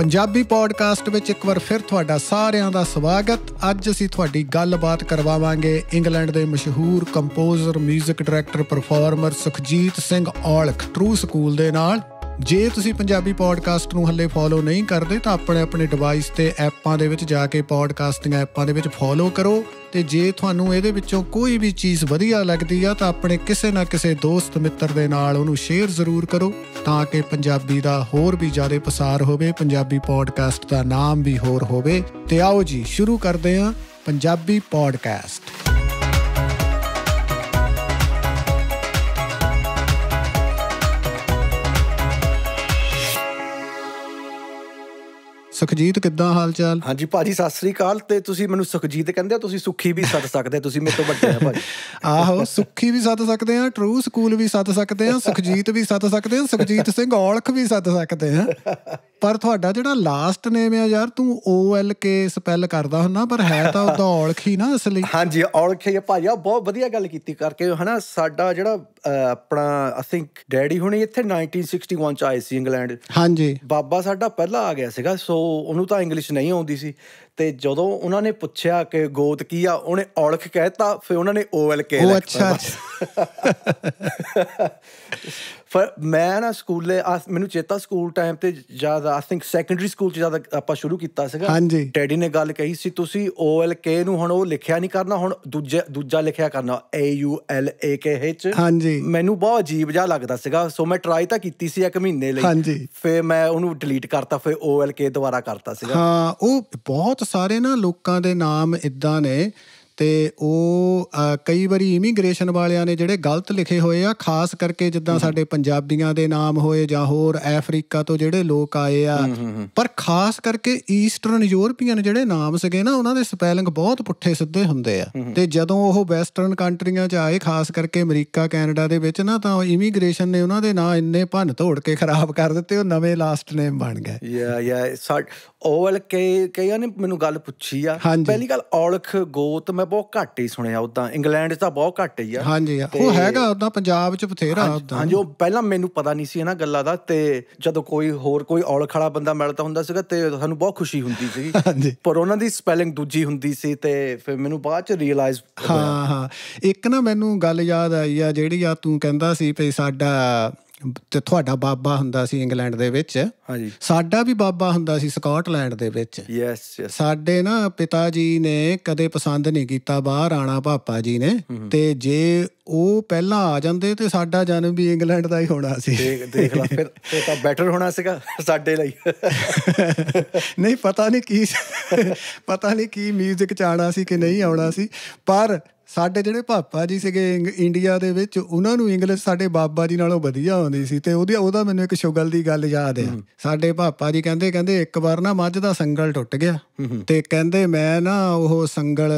Punjabi podcast ਵਿੱਚ ਇੱਕ ਵਾਰ ਫਿਰ ਤੁਹਾਡਾ ਸਾਰਿਆਂ ਦਾ ਸਵਾਗਤ ਅੱਜ ਅਸੀਂ ਤੁਹਾਡੀ ਗੱਲਬਾਤ ਕਰਵਾਵਾਂਗੇ ਇੰਗਲੈਂਡ ਦੇ ਮਸ਼ਹੂਰ composer 뮤직 director performer Sukhjit Singh Aulakh True School ਦੇ ਨਾਲ ਜੇ ਤੁਸੀਂ ਪੰਜਾਬੀ ਪੋਡਕਾਸਟ ਨੂੰ ਹੱਲੇ ਫੋਲੋ ਨਹੀਂ ਕਰਦੇ ਤਾਂ ਆਪਣੇ ਆਪਣੇ ਡਿਵਾਈਸ ਤੇ ਐਪਾਂ ਦੇ ਵਿੱਚ ਜਾ ਕੇ ਪੋਡਕਾਸਟਿੰਗ ਐਪਾਂ ਦੇ ਵਿੱਚ ਫੋਲੋ ਕਰੋ ਤੇ ਜੇ ਤੁਹਾਨੂੰ ਇਹਦੇ ਵਿੱਚੋਂ ਕੋਈ ਵੀ ਚੀਜ਼ ਵਧੀਆ ਲੱਗਦੀ ਆ ਤਾਂ ਆਪਣੇ ਕਿਸੇ ਨਾ ਕਿਸੇ ਦੋਸਤ ਮਿੱਤਰ ਦੇ ਨਾਲ ਉਹਨੂੰ ਸ਼ੇਅਰ ਜ਼ਰੂਰ ਕਰੋ ਤਾਂ ਕਿ ਪੰਜਾਬੀ ਦਾ ਹੋਰ ਵੀ ਜ਼ਿਆਦਾ ਪਸਾਰ ਹੋਵੇ ਪੰਜਾਬੀ ਪੋਡਕਾਸਟ ਦਾ ਨਾਮ ਵੀ ਹੋਰ ਹੋਵੇ ਤੇ ਆਓ ਜੀ ਸ਼ੁਰੂ ਕਰਦੇ ਹਾਂ ਪੰਜਾਬੀ ਪੋਡਕਾਸਟ ਸੁਖਜੀਤ ਕਿੱਦਾਂ ਹਾਲ ਚਾਲ ਹਾਂਜੀ ਭਾਜੀ ਸਤਿ ਸ੍ਰੀ ਅਕਾਲ ਤੇ ਤੁਸੀਂ ਮੈਨੂੰ ਸੁਖਜੀਤ ਕਹਿੰਦੇ ਹੋ ਤੁਸੀਂ ਸੁਖੀ ਵੀ ਸੱਦ ਸਕਦੇ ਹੋ ਤੁਸੀਂ ਮੇਰੇ ਤੋਂ ਵੱਡੇ ਆ ਭਾਜੀ ਆਹੋ ਸੁਖੀ ਵੀ ਸੱਦ ਸਕਦੇ ਆ ਟਰੂ ਸਕੂਲ ਵੀ ਸੱਦ ਸਕਦੇ ਆ ਸੁਖਜੀਤ ਵੀ ਸੱਦ ਸਕਦੇ ਆ ਸੁਖਜੀਤ ਸਿੰਘ ਔਲਖ ਵੀ ਸੱਦ ਸਕਦੇ ਆ ਪਰ ਤੁਹਾਡਾ ਜਿਹੜਾ ਲਾਸਟ ਨੇਮ ਆ ਯਾਰ ਤੂੰ ਓ ਐਲ ਕੇ ਸਪੈਲ ਕਰਦਾ ਹੁੰਨਾ ਪਰ ਹੈ ਤਾਂ ਉਹ ਔਲਖ ਹੀ ਨਾ ਅਸਲੀ ਹਾਂਜੀ ਔਲਖ ਹੀ ਭਾਈਆ ਬਹੁਤ ਵਧੀਆ ਗੱਲ ਕੀਤੀ ਕਰਕੇ ਹਨਾ ਸਾਡਾ ਜਿਹੜਾ ਆਪਣਾ ਆਈ ਥਿੰਕ ਡੈਡੀ ਹੁਣੇ ਇੱਥੇ 1961 ਚ ਆਏ ਸੀ ਇੰਗਲੈਂਡ ਹਾਂਜੀ ਬਾਬਾ ਸਾਡਾ ਪਹਿਲਾਂ ਆ ਗਿਆ ਸੀਗਾ ਸੋ ਉਹਨੂੰ ਤਾਂ ਇੰਗਲਿਸ਼ ਨਹੀਂ ਆਉਂਦੀ ਸੀ ਤੇ ਜਦੋਂ ਉਹਨਾਂ ਨੇ ਪੁੱਛਿਆ ਕਿ ਗੋਤ ਕੀ ਆ ਉਹਨੇ ਔਲਖ ਕਹਿਤਾ ਫਿਰ ਉਹਨਾਂ ਨੇ ਐਲ ਕੇ ਲਿਖਤਾ ਉਹ ਅੱਛਾ ਫਰ ਮੈਂ ਨਾ ਸਕੂਲੇ ਮੈਨੂੰ ਚੇਤਾ ਸਕੂਲ ਟਾਈਮ ਤੇ ਜਿਆਦਾ ਆਈ ਥਿੰਕ ਸੈਕੰਡਰੀ ਸਕੂਲ ਚ ਜਿਆਦਾ ਆਪਾਂ ਸ਼ੁਰੂ ਕੀਤਾ ਸੀਗਾ ਹਾਂਜੀ ਟੈਡੀ ਨੇ ਗੱਲ ਕਹੀ ਸੀ ਤੁਸੀਂ OLK ਨੂੰ ਹੁਣ ਉਹ ਲਿਖਿਆ ਨਹੀਂ ਕਰਨਾ ਹੁਣ ਦੂਜਾ ਦੂਜਾ ਲਿਖਿਆ ਕਰਨਾ A U L A K H ਹਾਂਜੀ ਮੈਨੂੰ ਬਹੁਤ ਅਜੀਬ ਜਿਹਾ ਲੱਗਦਾ ਸੀਗਾ ਸੋ ਮੈਂ ਟਰਾਈ ਤਾਂ ਕੀਤੀ ਸੀ ਇੱਕ ਮਹੀਨੇ ਲਈ ਹਾਂਜੀ ਫੇ ਮੈਂ ਉਹਨੂੰ ਡਿਲੀਟ ਕਰਤਾ ਫੇ OLK ਦੁਬਾਰਾ ਕਰਤਾ ਸੀਗਾ ਹਾਂ ਉਹ ਬਹੁਤ ਸਾਰੇ ਨਾ ਲੋਕਾਂ ਦੇ ਨਾਮ ਇਦਾਂ ਨੇ ਤੇ ਉਹ ਕਈ ਵਾਰੀ ਇਮੀਗ੍ਰੇਸ਼ਨ ਵਾਲਿਆਂ ਨੇ ਜਿਹੜੇ ਗਲਤ ਲਿਖੇ ਹੋਏ ਆ ਖਾਸ ਕਰਕੇ ਜਿੱਦਾਂ ਸਾਡੇ ਪੰਜਾਬੀਆਂ ਦੇ ਨਾਮ ਹੋਏ ਜਾਂ ਹੋਰ ਅਫਰੀਕਾ ਤੋਂ ਜਿਹੜੇ ਲੋਕ ਆਏ ਆ ਪਰ ਖਾਸ ਕਰਕੇ ਈਸਟਰਨ ਯੂਰਪੀਅਨ ਜਿਹੜੇ ਨਾਮ ਸੀਗੇ ਨਾ ਉਹਨਾਂ ਦੇ ਸਪੈਲਿੰਗ ਬਹੁਤ ਪੁੱਠੇ ਸਿੱਧੇ ਹੁੰਦੇ ਆ ਤੇ ਜਦੋਂ ਉਹ ਵੈਸਟਰਨ ਕੰਟਰੀਆਂ 'ਚ ਆਏ ਖਾਸ ਕਰਕੇ ਅਮਰੀਕਾ ਕੈਨੇਡਾ ਦੇ ਵਿੱਚ ਨਾ ਤਾਂ ਇਮੀਗ੍ਰੇਸ਼ਨ ਨੇ ਉਹਨਾਂ ਦੇ ਨਾਂ ਇੰਨੇ ਭੰਨ ਤੋੜ ਕੇ ਖਰਾਬ ਕਰ ਦਿੱਤੇ ਉਹ ਨਵੇਂ ਲਾਸਟ ਨੇਮ ਬਣ ਗਏ ਯਾ ਯਾ ਉਹ ਵਾਲ ਕੇ ਕਈਆਂ ਨੇ ਮੈਨੂੰ ਗੱਲ ਪੁੱਛੀ ਆ ਪਹਿਲੀ ਗੱਲ ਔਲਖ ਗੋਤ ਮੈਂ ਬਹੁਤ ਘੱਟ ਹੀ ਸੁਣਿਆ ਉਦਾਂ ਇੰਗਲੈਂਡ 'ਚ ਤਾਂ ਬਹੁਤ ਘੱਟ ਹੀ ਆ ਹਾਂਜੀ ਉਹ ਹੈਗਾ ਉਦਾਂ ਪੰਜਾਬ 'ਚ ਬਥੇਰਾ ਉਦਾਂ ਹਾਂਜੀ ਉਹ ਪਹਿਲਾਂ ਮੈਨੂੰ ਪਤਾ ਨਹੀਂ ਸੀ ਇਹਨਾਂ ਗੱਲਾਂ ਦਾ ਤੇ ਜਦੋਂ ਕੋਈ ਹੋਰ ਕੋਈ ਔਲਖ ਬੰਦਾ ਮਿਲਦਾ ਹੁੰਦਾ ਸੀਗਾ ਤੇ ਸਾਨੂੰ ਬਹੁਤ ਖੁਸ਼ੀ ਹੁੰਦੀ ਸੀ ਪਰ ਉਹਨਾਂ ਦੀ ਸਪੈਲਿੰਗ ਦੂਜੀ ਹੁੰਦੀ ਸੀ ਤੇ ਫਿਰ ਮੈਨੂੰ ਬਾਅਦ 'ਚ ਰੀਅਲਾਈਜ਼ ਹਾਂ ਹਾਂ ਇੱਕ ਨਾ ਮੈਨੂੰ ਗੱਲ ਯਾਦ ਆਈ ਆ ਜਿਹੜੀ ਆ ਤੂੰ ਕਹਿੰਦਾ ਸੀ ਭਈ ਸਾਡਾ ਤੇ ਤੁਹਾਡਾ ਬਾਬਾ ਹੁੰਦਾ ਸੀ ਇੰਗਲੈਂਡ ਦੇ ਵਿੱਚ ਹਾਂਜੀ ਸਾਡਾ ਵੀ ਬਾਬਾ ਹੁੰਦਾ ਸੀ ਸਕਾਟਲੈਂਡ ਦੇ ਵਿੱਚ ਯੈਸ ਯੈਸ ਸਾਡੇ ਨਾ ਪਿਤਾ ਜੀ ਨੇ ਕਦੇ ਪਸੰਦ ਨਹੀਂ ਕੀਤਾ ਬਾਹਰ ਆਣਾ ਪਾਪਾ ਜੀ ਨੇ ਤੇ ਜੇ ਉਹ ਪਹਿਲਾਂ ਆ ਜਾਂਦੇ ਤੇ ਸਾਡਾ ਜਨਮ ਵੀ ਇੰਗਲੈਂਡ ਦਾ ਹੀ ਹੋਣਾ ਸੀ ਦੇਖ ਦੇਖ ਫਿਰ ਇਹ ਤਾਂ ਬੈਟਰ ਹੋਣਾ ਸੀਗਾ ਸਾਡੇ ਲਈ ਨਹੀਂ ਪਤਾ ਨਹੀਂ ਕੀ ਪਤਾ ਨਹੀਂ ਕੀ 뮤직 ਚਾਣਾ ਸੀ ਕਿ ਨਹੀਂ ਆਉਣਾ ਸੀ ਪਰ ਸਾਡੇ ਜਿਹੜੇ ਪਾਪਾ ਜੀ ਸੀਗੇ ਇੰਡੀਆ ਦੇ ਵਿੱਚ ਉਹਨਾਂ ਨੂੰ ਇੰਗਲਿਸ਼ ਸਾਡੇ ਬਾਬਾ ਜੀ ਨਾਲੋਂ ਵਧੀਆ ਆਉਂਦੀ ਸੀ ਤੇ ਉਹਦੀ ਉਹਦਾ ਮੈਨੂੰ ਇੱਕ ਸ਼ੁਗਲ ਦੀ ਗੱਲ ਯਾਦ ਹੈ ਸਾਡੇ ਪਾਪਾ ਜੀ ਕਹਿੰਦੇ ਕਹਿੰਦੇ ਇੱਕ ਵਾਰ ਨਾ ਮੱਝ ਦਾ ਸੰਗਲ ਟੁੱਟ ਗਿਆ ਤੇ ਕਹਿੰਦੇ ਮੈਂ ਨਾ ਉਹ ਸੰਗਲ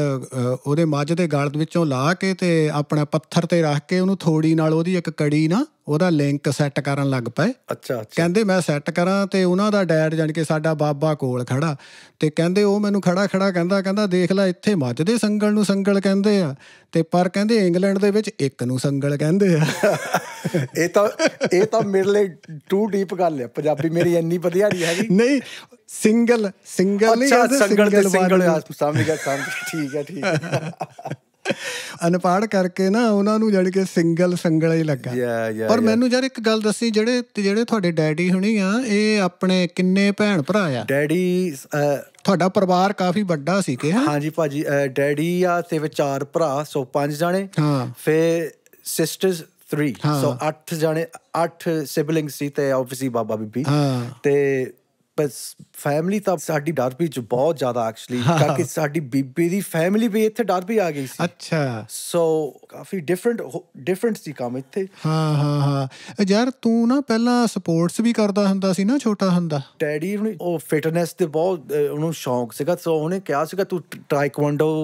ਉਹਦੇ ਮੱਝ ਦੇ ਗਲ ਵਿੱਚੋਂ ਲਾ ਕੇ ਤੇ ਆਪਣਾ ਪੱਥਰ ਤੇ ਰੱਖ ਕੇ ਉਹਨੂੰ ਥੋੜੀ ਨਾਲ ਉਹਦੀ ਇੱਕ ਕੜੀ ਨਾ ਉਹਦਾ ਲਿੰਕ ਸੈੱਟ ਕਰਨ ਲੱਗ ਪਏ ਅੱਛਾ ਅੱਛਾ ਕਹਿੰਦੇ ਮੈਂ ਸੈੱਟ ਕਰਾਂ ਤੇ ਉਹਨਾਂ ਦਾ ਡੈਡ ਜਾਨ ਕੇ ਸਾਡਾ ਬਾਬਾ ਕੋਲ ਖੜਾ ਤੇ ਕਹਿੰਦੇ ਉਹ ਮੈਨੂੰ ਖੜਾ ਖੜਾ ਕਹਿੰਦਾ ਕਹਿੰਦਾ ਦੇਖ ਲੈ ਇੱਥੇ ਮੱਝ ਦੇ ਸੰਗਲ ਨੂੰ ਸੰਗਲ ਕਹਿੰਦੇ ਆ ਤੇ ਪਰ ਕਹਿੰਦੇ ਇੰਗਲੈਂਡ ਦੇ ਵਿੱਚ ਇੱਕ ਨੂੰ ਸੰਗਲ ਕਹਿੰਦੇ ਆ ਇਹ ਤਾਂ ਇਹ ਤਾਂ ਮੇਰੇ ਲਈ ਟੂ ਡੀਪ ਗੱਲ ਆ ਪੰਜਾਬੀ ਮੇਰੀ ਇੰਨੀ ਵਧੀਆ ਨਹੀਂ ਹੈਗੀ ਨਹੀਂ ਸਿੰਗਲ ਸਿੰਗਲ ਨਹੀਂ ਅੱਛਾ ਸੰਗਲ ਤੇ ਸਿੰਗਲ ਸਮਝ ਗਿਆ ਸਮਝ ਠੀਕ ਹੈ ਠੀਕ ਅਨਪਾੜ ਕਰਕੇ ਨਾ ਉਹਨਾਂ ਨੂੰ ਜਾਨੀ ਕਿ ਸਿੰਗਲ ਸੰਗਲ ਹੀ ਲੱਗਾ ਪਰ ਮੈਨੂੰ ਯਾਰ ਇੱਕ ਗੱਲ ਦੱਸੀ ਜਿਹੜੇ ਜਿਹੜੇ ਤੁਹਾਡੇ ਡੈਡੀ ਹੁਣੀ ਆ ਇਹ ਆਪਣੇ ਕਿੰਨੇ ਭੈਣ ਭਰਾ ਆ ਡੈਡੀ ਤੁਹਾਡਾ ਪਰਿਵਾਰ ਕਾਫੀ ਵੱਡਾ ਸੀ ਕਿ ਹਾਂਜੀ ਭਾਜੀ ਡੈਡੀ ਆ ਤੇ ਵਿਚਾਰ ਭਰਾ ਸੋ ਪੰਜ ਜਾਣੇ ਹਾਂ ਫੇ ਸਿਸਟਰਸ 3 ਸੋ 8 ਜਾਣੇ 8 ਸਿਬਲਿੰਗਸ ਸੀ ਤੇ ਆਬਵੀਅਸਲੀ ਬਾਬਾ ਬੀਬੀ ਤੇ ਬਸ ਫੈਮਿਲੀ ਤਾਂ ਸਾਡੀ ਡਾਰਬੀ ਚ ਬਹੁਤ ਜ਼ਿਆਦਾ ਐਕਚੁਅਲੀ ਕਿਉਂਕਿ ਸਾਡੀ ਬੀਬੀ ਦੀ ਫੈਮਿਲੀ ਵੀ ਇੱਥੇ ਡਾਰਬੀ ਆ ਗਈ ਸੀ ਅੱਛਾ ਸੋ ਕਾਫੀ ਡਿਫਰੈਂਟ ਡਿਫਰੈਂਟ ਸੀ ਕੰਮ ਇੱਥੇ ਹਾਂ ਹਾਂ ਹਾਂ ਯਾਰ ਤੂੰ ਨਾ ਪਹਿਲਾਂ ਸਪੋਰਟਸ ਵੀ ਕਰਦਾ ਹੁੰਦਾ ਸੀ ਨਾ ਛੋਟਾ ਹੁੰਦਾ ਡੈਡੀ ਨੂੰ ਉਹ ਫਿਟਨੈਸ ਤੇ ਬਹੁਤ ਉਹਨੂੰ ਸ਼ੌਂਕ ਸੀਗਾ ਸੋ ਉਹਨੇ ਕਿਹਾ ਸੀਗਾ ਤੂੰ ਟਾਈਕਵਾਂਡੋ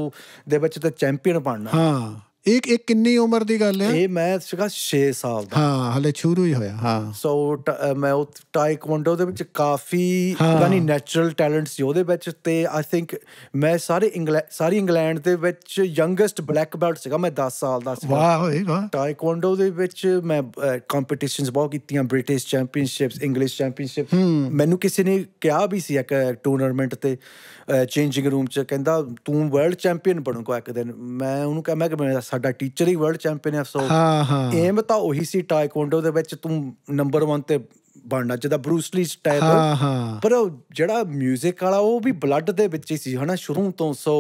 ਦੇ ਵਿੱਚ ਤਾਂ ਚੈਂਪੀਅਨ ਬਣਨਾ ਹਾਂ ਇੱਕ ਇੱਕ ਕਿੰਨੀ ਉਮਰ ਦੀ ਗੱਲ ਹੈ ਇਹ ਮੈਂ ਸੀਗਾ 6 ਸਾਲ ਦਾ ਹਾਂ ਹਲੇ ਸ਼ੁਰੂ ਹੀ ਹੋਇਆ ਹਾਂ ਸੋ ਮੈਂ ਉਹ ਟਾਈਕਵਾਂਡੋ ਦੇ ਵਿੱਚ ਕਾਫੀ ਨਹੀਂ ਨੈਚੁਰਲ ਟੈਲੈਂਟਸ ਸੀ ਉਹਦੇ ਵਿੱਚ ਤੇ ਆਈ ਥਿੰਕ ਮੈਂ ਸਾਰੇ ਇੰਗਲੈਂਡ ਸਾਰੀ ਇੰਗਲੈਂਡ ਦੇ ਵਿੱਚ ਯੰਗੇਸਟ ਬਲੈਕ ਬੈਲਟ ਸੀਗਾ ਮੈਂ 10 ਸਾਲ ਦਾ ਸੀ ਵਾਹ ਹੋਏ ਵਾਹ ਟਾਈਕਵਾਂਡੋ ਦੇ ਵਿੱਚ ਮੈਂ ਕੰਪੀਟੀਸ਼ਨਸ ਬਹੁਤ ਕੀਤੀਆਂ ਬ੍ਰਿਟਿਸ਼ ਚੈਂਪੀਅਨਸ਼ਿਪਸ ਇੰਗਲਿਸ਼ ਚੈਂਪੀਅਨਸ਼ਿਪ ਮੈਨੂੰ ਕਿਸੇ ਨੇ ਕਿਹਾ ਵੀ ਸੀ ਇੱਕ ਟੂਰਨਾਮੈਂਟ ਤੇ ਚੇਂਜਿੰਗ ਰੂਮ 'ਚ ਕਹਿੰਦਾ ਤੂੰ ਵਰਲਡ ਚੈਂਪੀਅਨ ਬਣੂਗਾ ਇੱਕ ਦਿਨ ਮੈਂ ਉਹਨੂੰ ਕਿਹਾ ਮੈਂ ਕਿ ਸਾਡਾ ਟੀਚਰ ਹੀ ਵਰਲਡ ਚੈਂਪੀਅਨ ਹੈ ਸੋ ਏਮ ਤਾਂ ਉਹੀ ਸੀ ਟਾਈਕਵਾਂਡੋ ਦੇ ਵਿੱਚ ਤੂੰ ਨੰਬਰ 1 ਤੇ ਬਣਨਾ ਜਿਹਦਾ ਬਰੂਸ ਲੀ ਸਟਾਈਲ ਪਰ ਜਿਹੜਾ 뮤직 ਵਾਲਾ ਉਹ ਵੀ ਬਲੱਡ ਦੇ ਵਿੱਚ ਹੀ ਸੀ ਹਨਾ ਸ਼ੁਰੂ ਤੋਂ ਸੋ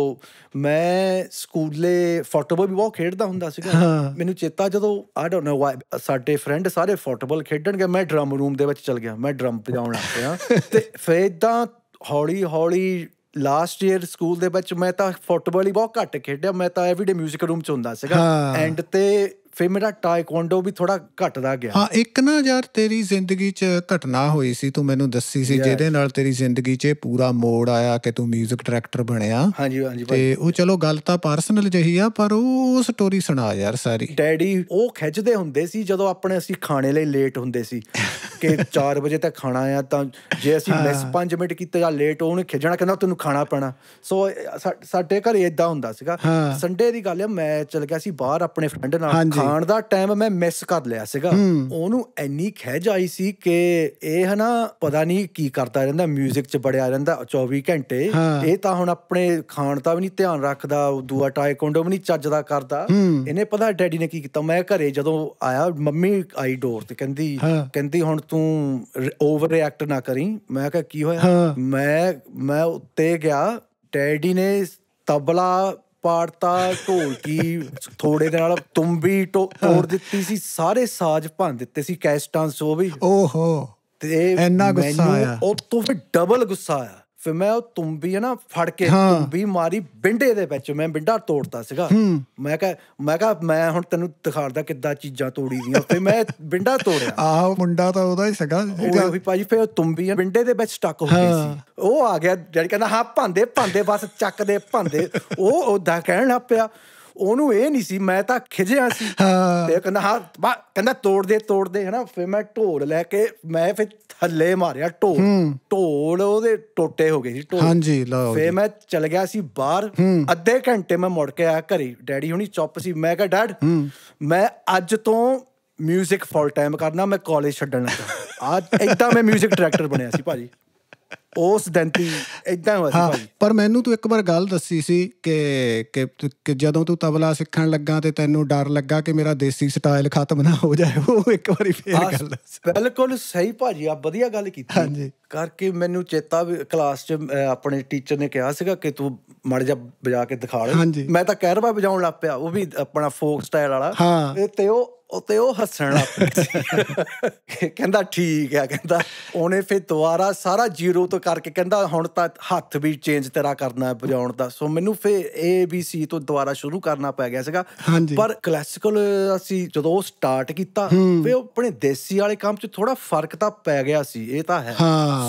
ਮੈਂ ਸਕੂਲੇ ਫੁੱਟਬਾਲ ਵੀ ਬਹੁਤ ਖੇਡਦਾ ਹੁੰਦਾ ਸੀਗਾ ਮੈਨੂੰ ਚੇਤਾ ਜਦੋਂ ਆਈ ਡੋਨਟ ਨੋ ਵਾਈ ਸਾਡੇ ਫਰੈਂਡ ਸਾਰੇ ਫੁੱਟਬਾਲ ਖੇਡਣਗੇ ਮੈਂ ਡਰਮ ਰੂਮ ਦੇ ਵਿੱਚ ਚਲ ਗਿਆ ਮੈਂ ਡਰਮ ਵਜਾਉਣ ਲੱਗ ਪਿਆ ਤੇ ਫੇਰ ਤਾਂ ਹੌਲੀ ਹੌਲੀ ਲਾਸਟ ਈਅਰ ਸਕੂਲ ਦੇ ਵਿੱਚ ਮੈਂ ਤਾਂ ਫੁੱਟਬਾਲ ਹੀ ਬਹੁਤ ਘੱਟ ਖੇਡਿਆ ਮੈਂ ਤਾਂ ਐਵਰੀਡੇ 뮤직 ਰੂਮ ਚ ਹੁੰਦਾ ਸੀਗਾ ਐਂਡ ਤੇ ਫਿਰ ਮੇਰਾ ਟਾਈਕਵਾਂਡੋ ਵੀ ਥੋੜਾ ਘਟਦਾ ਗਿਆ ਹਾਂ ਇੱਕ ਨਾ ਯਾਰ ਤੇਰੀ ਜ਼ਿੰਦਗੀ 'ਚ ਘਟਨਾ ਹੋਈ ਸੀ ਤੂੰ ਮੈਨੂੰ ਦੱਸੀ ਸੀ ਜਿਹਦੇ ਨਾਲ ਤੇਰੀ ਜ਼ਿੰਦਗੀ 'ਚ ਪੂਰਾ ਮੋੜ ਆਇਆ ਕਿ ਤੂੰ 뮤직 ਡਾਇਰੈਕਟਰ ਬਣਿਆ ਹਾਂਜੀ ਹਾਂਜੀ ਤੇ ਉਹ ਚਲੋ ਗੱਲ ਤਾਂ ਪਰਸਨਲ ਜਹੀ ਆ ਪਰ ਉਹ ਸਟੋਰੀ ਸੁਣਾ ਯਾਰ ਸਾਰੀ ਡੈਡੀ ਉਹ ਖਿੱਚਦੇ ਹੁੰਦੇ ਸੀ ਜਦੋਂ ਆਪਣੇ ਅਸੀਂ ਖਾਣੇ ਲਈ ਲੇਟ ਹੁੰਦੇ ਸੀ ਕਿ 4 ਵਜੇ ਤੱਕ ਖਾਣਾ ਆ ਤਾਂ ਜੇ ਅਸੀਂ ਮਿਸ 5 ਮਿੰਟ ਕੀਤੇ ਜਾਂ ਲੇਟ ਉਹਨੇ ਖਿਜਣਾ ਕਹਿੰਦਾ ਤੈਨੂੰ ਖਾਣਾ ਪੈਣਾ ਸੋ ਸਾਡੇ ਘਰੇ ਇਦਾਂ ਹੁੰਦਾ ਸੀਗਾ ਸੰਡੇ ਦੀ ਗੱਲ ਆ ਮੈਂ ਚਲ ਗਿਆ ਸੀ ਬਾਹਰ ਆਪਣੇ ਫਰੈਂਡ ਨਾਲ ਜਾਣ ਦਾ ਟਾਈਮ ਮੈਂ ਮਿਸ ਕਰ ਲਿਆ ਸੀਗਾ ਉਹਨੂੰ ਇੰਨੀ ਖਹਿਜ ਆਈ ਸੀ ਕਿ ਇਹ ਹਨਾ ਪਤਾ ਨਹੀਂ ਕੀ ਕਰਦਾ ਰਹਿੰਦਾ 뮤직 'ਚ ਬੜਿਆ ਰਹਿੰਦਾ 24 ਘੰਟੇ ਇਹ ਤਾਂ ਹੁਣ ਆਪਣੇ ਖਾਣ ਦਾ ਵੀ ਨਹੀਂ ਧਿਆਨ ਰੱਖਦਾ ਦੂਆ ਟਾਈਕੋਂਡੋ ਵੀ ਨਹੀਂ ਚੱਜਦਾ ਕਰਦਾ ਇਹਨੇ ਪਤਾ ਡੈਡੀ ਨੇ ਕੀ ਕੀਤਾ ਮੈਂ ਘਰੇ ਜਦੋਂ ਆਇਆ ਮੰਮੀ ਆਈ ਡੋਰ ਤੇ ਕਹਿੰਦੀ ਕਹਿੰਦੀ ਹੁਣ ਤੂੰ ਓਵਰ ਰਿਐਕਟ ਨਾ ਕਰੀ ਮੈਂ ਕਿਹਾ ਕੀ ਹੋਇਆ ਮੈਂ ਮੈਂ ਉੱਤੇ ਗਿਆ ਡੈਡੀ ਨੇ ਤਬਲਾ ਪਾੜਤਾ ਢੋਲਕੀ ਥੋੜੇ ਦੇ ਨਾਲ ਤੁੰਬੀ ਤੋੜ ਦਿੱਤੀ ਸੀ ਸਾਰੇ ਸਾਜ਼ ਭੰਨ ਦਿੱਤੇ ਸੀ ਕੈਸਟਾਂ ਸੋ ਵੀ ਓਹੋ ਤੇ ਇੰਨਾ ਗੁੱਸਾ ਆਇਆ ਉਹ ਤੋਂ ਫਿਰ ਡਬਲ ਗੁੱਸਾ ਆਇਆ ਫਿਰ ਮੈਂ ਉਹ ਤੁੰਬੀ ਨਾ ਫੜ ਕੇ ਤੁੰਬੀ ਮਾਰੀ ਬਿੰਡੇ ਦੇ ਵਿੱਚ ਮੈਂ ਬਿੰਡਾ ਤੋੜਦਾ ਸੀਗਾ ਮੈਂ ਕਹਾ ਮੈਂ ਕਹਾ ਮੈਂ ਹੁਣ ਤੈਨੂੰ ਦਿਖਾੜਦਾ ਕਿੱਦਾਂ ਚੀਜ਼ਾਂ ਤੋੜੀ ਦੀਆਂ ਫਿਰ ਮੈਂ ਬਿੰਡਾ ਤੋੜਿਆ ਆਹ ਮੁੰਡਾ ਤਾਂ ਉਹਦਾ ਹੀ ਸੀਗਾ ਉਹ ਵੀ ਭਾਜੀ ਫਿਰ ਤੁੰਬੀ ਬਿੰਡੇ ਦੇ ਵਿੱਚ ਸਟਕ ਹੋ ਗਈ ਸੀ ਉਹ ਆ ਗਿਆ ਜਿਹੜੀ ਕਹਿੰਦਾ ਹਾਂ ਭਾਂਦੇ ਭਾਂਦੇ ਬਸ ਚੱਕਦੇ ਭਾਂਦੇ ਉਹ ਉਹਦਾ ਕਹਿਣ ਲੱਪਿਆ ਪਿਆ ਉਹਨੂੰ ਇਹ ਨਹੀਂ ਸੀ ਮੈਂ ਤਾਂ ਖਿਜਿਆ ਸੀ ਤੇ ਕਹਿੰਦਾ ਹਾਂ ਕਹਿੰਦਾ ਤੋੜ ਦੇ ਤੋੜ ਦੇ ਹਨਾ ਫਿਰ ਮੈਂ ਢੋਲ ਲੈ ਕੇ ਮੈਂ ਫਿਰ ਥੱਲੇ ਮਾਰਿਆ ਢੋਲ ਢੋਲ ਉਹਦੇ ਟੋਟੇ ਹੋ ਗਏ ਸੀ ਢੋਲ ਹਾਂਜੀ ਲਓ ਫਿਰ ਮੈਂ ਚਲ ਗਿਆ ਸੀ ਬਾਹਰ ਅੱਧੇ ਘੰਟੇ ਮੈਂ ਮੁੜ ਕੇ ਆਇਆ ਘਰੇ ਡੈਡੀ ਹੁਣੀ ਚੁੱਪ ਸੀ ਮੈਂ ਕਿਹਾ ਡੈਡ ਮੈਂ ਅੱਜ ਤੋਂ 뮤직 ਫੁੱਲ ਟਾਈਮ ਕਰਨਾ ਮੈਂ ਕਾਲਜ ਛੱਡਣ ਲੱਗਾ ਆ ਇਦਾਂ ਮੈਂ 뮤직 ਡਾਇਰੈਕਟਰ ਬਣਿਆ ਸੀ ਭਾਜੀ ਉਸ ਦੰਤੀ ਇਦਾਂ ਹੋਇਆ ਸੀ ਭਾਈ ਪਰ ਮੈਨੂੰ ਤੂੰ ਇੱਕ ਵਾਰ ਗੱਲ ਦੱਸੀ ਸੀ ਕਿ ਕਿ ਜਦੋਂ ਤੂੰ ਤਬਲਾ ਸਿੱਖਣ ਲੱਗਾ ਤੇ ਤੈਨੂੰ ਡਰ ਲੱਗਾ ਕਿ ਮੇਰਾ ਦੇਸੀ ਸਟਾਈਲ ਖਤਮ ਨਾ ਹੋ ਜਾਏ ਉਹ ਇੱਕ ਵਾਰੀ ਫੇਰ ਗੱਲ ਬਿਲਕੁਲ ਸਹੀ ਭਾਜੀ ਆ ਵਧੀਆ ਗੱਲ ਕੀਤੀ ਹਾਂਜੀ ਕਰਕੇ ਮੈਨੂੰ ਚੇਤਾ ਵੀ ਕਲਾਸ 'ਚ ਆਪਣੇ ਟੀਚਰ ਨੇ ਕਿਹਾ ਸੀਗਾ ਕਿ ਤੂੰ ਮੜ ਜਾ ਵਜਾ ਕੇ ਦਿਖਾ ਲੈ ਮੈਂ ਤਾਂ ਕਹਿਰਵਾ ਵਜਾਉਣ ਲੱਗ ਪਿਆ ਉਹ ਵੀ ਆਪਣਾ ਫੋਕ ਸਟਾਈਲ ਵਾਲਾ ਤੇ ਉਹ ਉਹ ਤੇ ਉਹ ਹੱਸਣ ਲੱਗ ਕਹਿੰਦਾ ਠੀਕ ਆ ਕਹਿੰਦਾ ਉਹਨੇ ਫੇ ਦੁਬਾਰਾ ਸਾਰਾ ਜ਼ੀਰੋ ਤੋਂ ਕਰਕੇ ਕਹਿੰਦਾ ਹੁਣ ਤਾਂ ਹੱਥ ਵੀ ਚੇਂਜ ਤੇਰਾ ਕਰਨਾ ਵਜਾਉਣ ਦਾ ਸੋ ਮੈਨੂੰ ਫੇ ਏ ਬੀ ਸੀ ਤੋਂ ਦੁਬਾਰਾ ਸ਼ੁਰੂ ਕਰਨਾ ਪੈ ਗਿਆ ਸੀਗਾ ਪਰ ਕਲਾਸਿਕਲ ਅਸੀਂ ਜਦੋਂ ਸਟਾਰਟ ਕੀਤਾ ਫੇ ਆਪਣੇ ਦੇਸੀ ਵਾਲੇ ਕੰਮ 'ਚ ਥੋੜਾ ਫਰਕ ਤਾਂ ਪੈ ਗਿਆ ਸੀ ਇਹ ਤਾਂ ਹੈ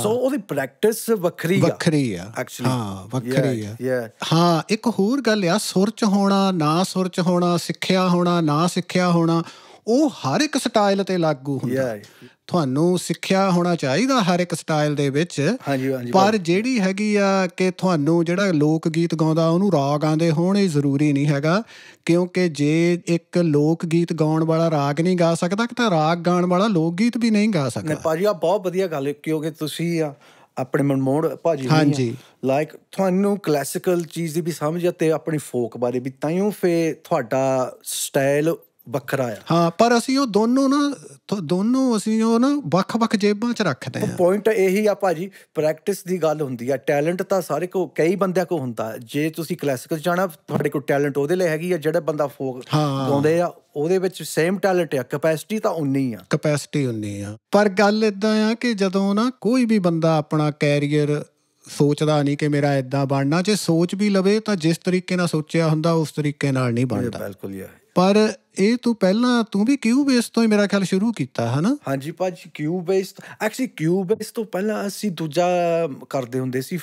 ਸੋ ਉਹਦੀ ਪ੍ਰੈਕਟਿਸ ਵੱਖਰੀ ਆ ਵੱਖਰੀ ਆ ਐਕਚੁਅਲੀ ਹਾਂ ਵੱਖਰੀ ਆ ਹਾਂ ਇੱਕ ਹੋਰ ਗੱਲ ਆ ਸੁਰ 'ਚ ਹੋਣਾ ਨਾ ਸੁਰ 'ਚ ਹੋਣਾ ਸਿੱਖਿਆ ਹੋਣਾ ਨਾ ਸਿੱਖਿਆ ਹੋਣਾ ਉਹ ਹਰ ਇੱਕ ਸਟਾਈਲ ਤੇ ਲਾਗੂ ਹੁੰਦਾ ਤੁਹਾਨੂੰ ਸਿੱਖਿਆ ਹੋਣਾ ਚਾਹੀਦਾ ਹਰ ਇੱਕ ਸਟਾਈਲ ਦੇ ਵਿੱਚ ਹਾਂਜੀ ਹਾਂਜੀ ਪਰ ਜਿਹੜੀ ਹੈਗੀ ਆ ਕਿ ਤੁਹਾਨੂੰ ਜਿਹੜਾ ਲੋਕ ਗੀਤ ਗਾਉਂਦਾ ਉਹਨੂੰ ਰਾਗ ਆਂਦੇ ਹੋਣੇ ਜ਼ਰੂਰੀ ਨਹੀਂ ਹੈਗਾ ਕਿਉਂਕਿ ਜੇ ਇੱਕ ਲੋਕ ਗੀਤ ਗਾਉਣ ਵਾਲਾ ਰਾਗ ਨਹੀਂ ਗਾ ਸਕਦਾ ਤਾਂ ਰਾਗ ਗਾਉਣ ਵਾਲਾ ਲੋਕ ਗੀਤ ਵੀ ਨਹੀਂ ਗਾ ਸਕਦਾ ਨਹੀਂ ਭਾਜੀ ਆ ਬਹੁਤ ਵਧੀਆ ਗੱਲ ਹੈ ਕਿਉਂਕਿ ਤੁਸੀਂ ਆ ਆਪਣੇ ਮਨਮੋੜ ਭਾਜੀ ਹਾਂਜੀ ਲਾਈਕ ਤੁਹਾਨੂੰ ਕਲਾਸਿਕਲ ਚੀਜ਼ ਦੀ ਵੀ ਸਮਝ ਆ ਤੇ ਆਪਣੀ ਫੋਕ ਬਾਰੇ ਵੀ ਤਾਂ ਹੀ ਫੇ ਤੁਹਾਡਾ ਸਟਾਈਲ ਵੱਖਰਾ ਆ ਹਾਂ ਪਰ ਅਸੀਂ ਉਹ ਦੋਨੋਂ ਨਾ ਦੋਨੋਂ ਅਸੀਂ ਉਹ ਨਾ ਵੱਖ-ਵੱਖ ਜੇਬਾਂ 'ਚ ਰੱਖਦੇ ਆ ਪੁਆਇੰਟ ਇਹੀ ਆ ਭਾਜੀ ਪ੍ਰੈਕਟਿਸ ਦੀ ਗੱਲ ਹੁੰਦੀ ਆ ਟੈਲੈਂਟ ਤਾਂ ਸਾਰੇ ਕੋ ਕਈ ਬੰਦਿਆਂ ਕੋ ਹੁੰਦਾ ਜੇ ਤੁਸੀਂ ਕਲਾਸਿਕਲ ਜਾਣਾ ਤੁਹਾਡੇ ਕੋ ਟੈਲੈਂਟ ਉਹਦੇ ਲਈ ਹੈਗੀ ਆ ਜਿਹੜਾ ਬੰਦਾ ਫੋਕ ਗਾਉਂਦੇ ਆ ਉਹਦੇ ਵਿੱਚ ਸੇਮ ਟੈਲੈਂਟ ਆ ਕਪੈਸਿਟੀ ਤਾਂ ਉਨੀ ਆ ਕਪੈਸਿਟੀ ਉਨੀ ਆ ਪਰ ਗੱਲ ਇਦਾਂ ਆ ਕਿ ਜਦੋਂ ਨਾ ਕੋਈ ਵੀ ਬੰਦਾ ਆਪਣਾ ਕੈਰੀਅਰ ਸੋਚਦਾ ਨਹੀਂ ਕਿ ਮੇਰਾ ਇਦਾਂ ਬਣਨਾ ਜੇ ਸੋਚ ਵੀ ਲਵੇ ਤਾਂ ਜਿਸ ਤਰੀਕੇ ਨਾਲ ਸੋਚਿਆ ਹੁੰਦਾ ਉਸ ਤਰੀਕੇ ਨਾਲ ਨਹੀਂ ਬਣਦਾ ਬਿਲਕੁਲ ਯਾਰ ਪਰ ਇਹ ਤੂੰ ਪਹਿਲਾਂ ਤੂੰ ਵੀ ਕਿਊ ਬੇਸ ਤੋਂ ਹੀ ਮੇਰਾ ਖਿਆਲ ਸ਼ੁਰੂ ਕੀਤਾ ਹਨਾ ਹਾਂਜੀ ਭਾਜੀ Cubase actually Cubase ਤੋਂ ਪਹਿਲਾਂ ਅਸੀਂ ਦੂਜਾ ਕਰਦੇ ਹੁੰਦੇ ਸੀ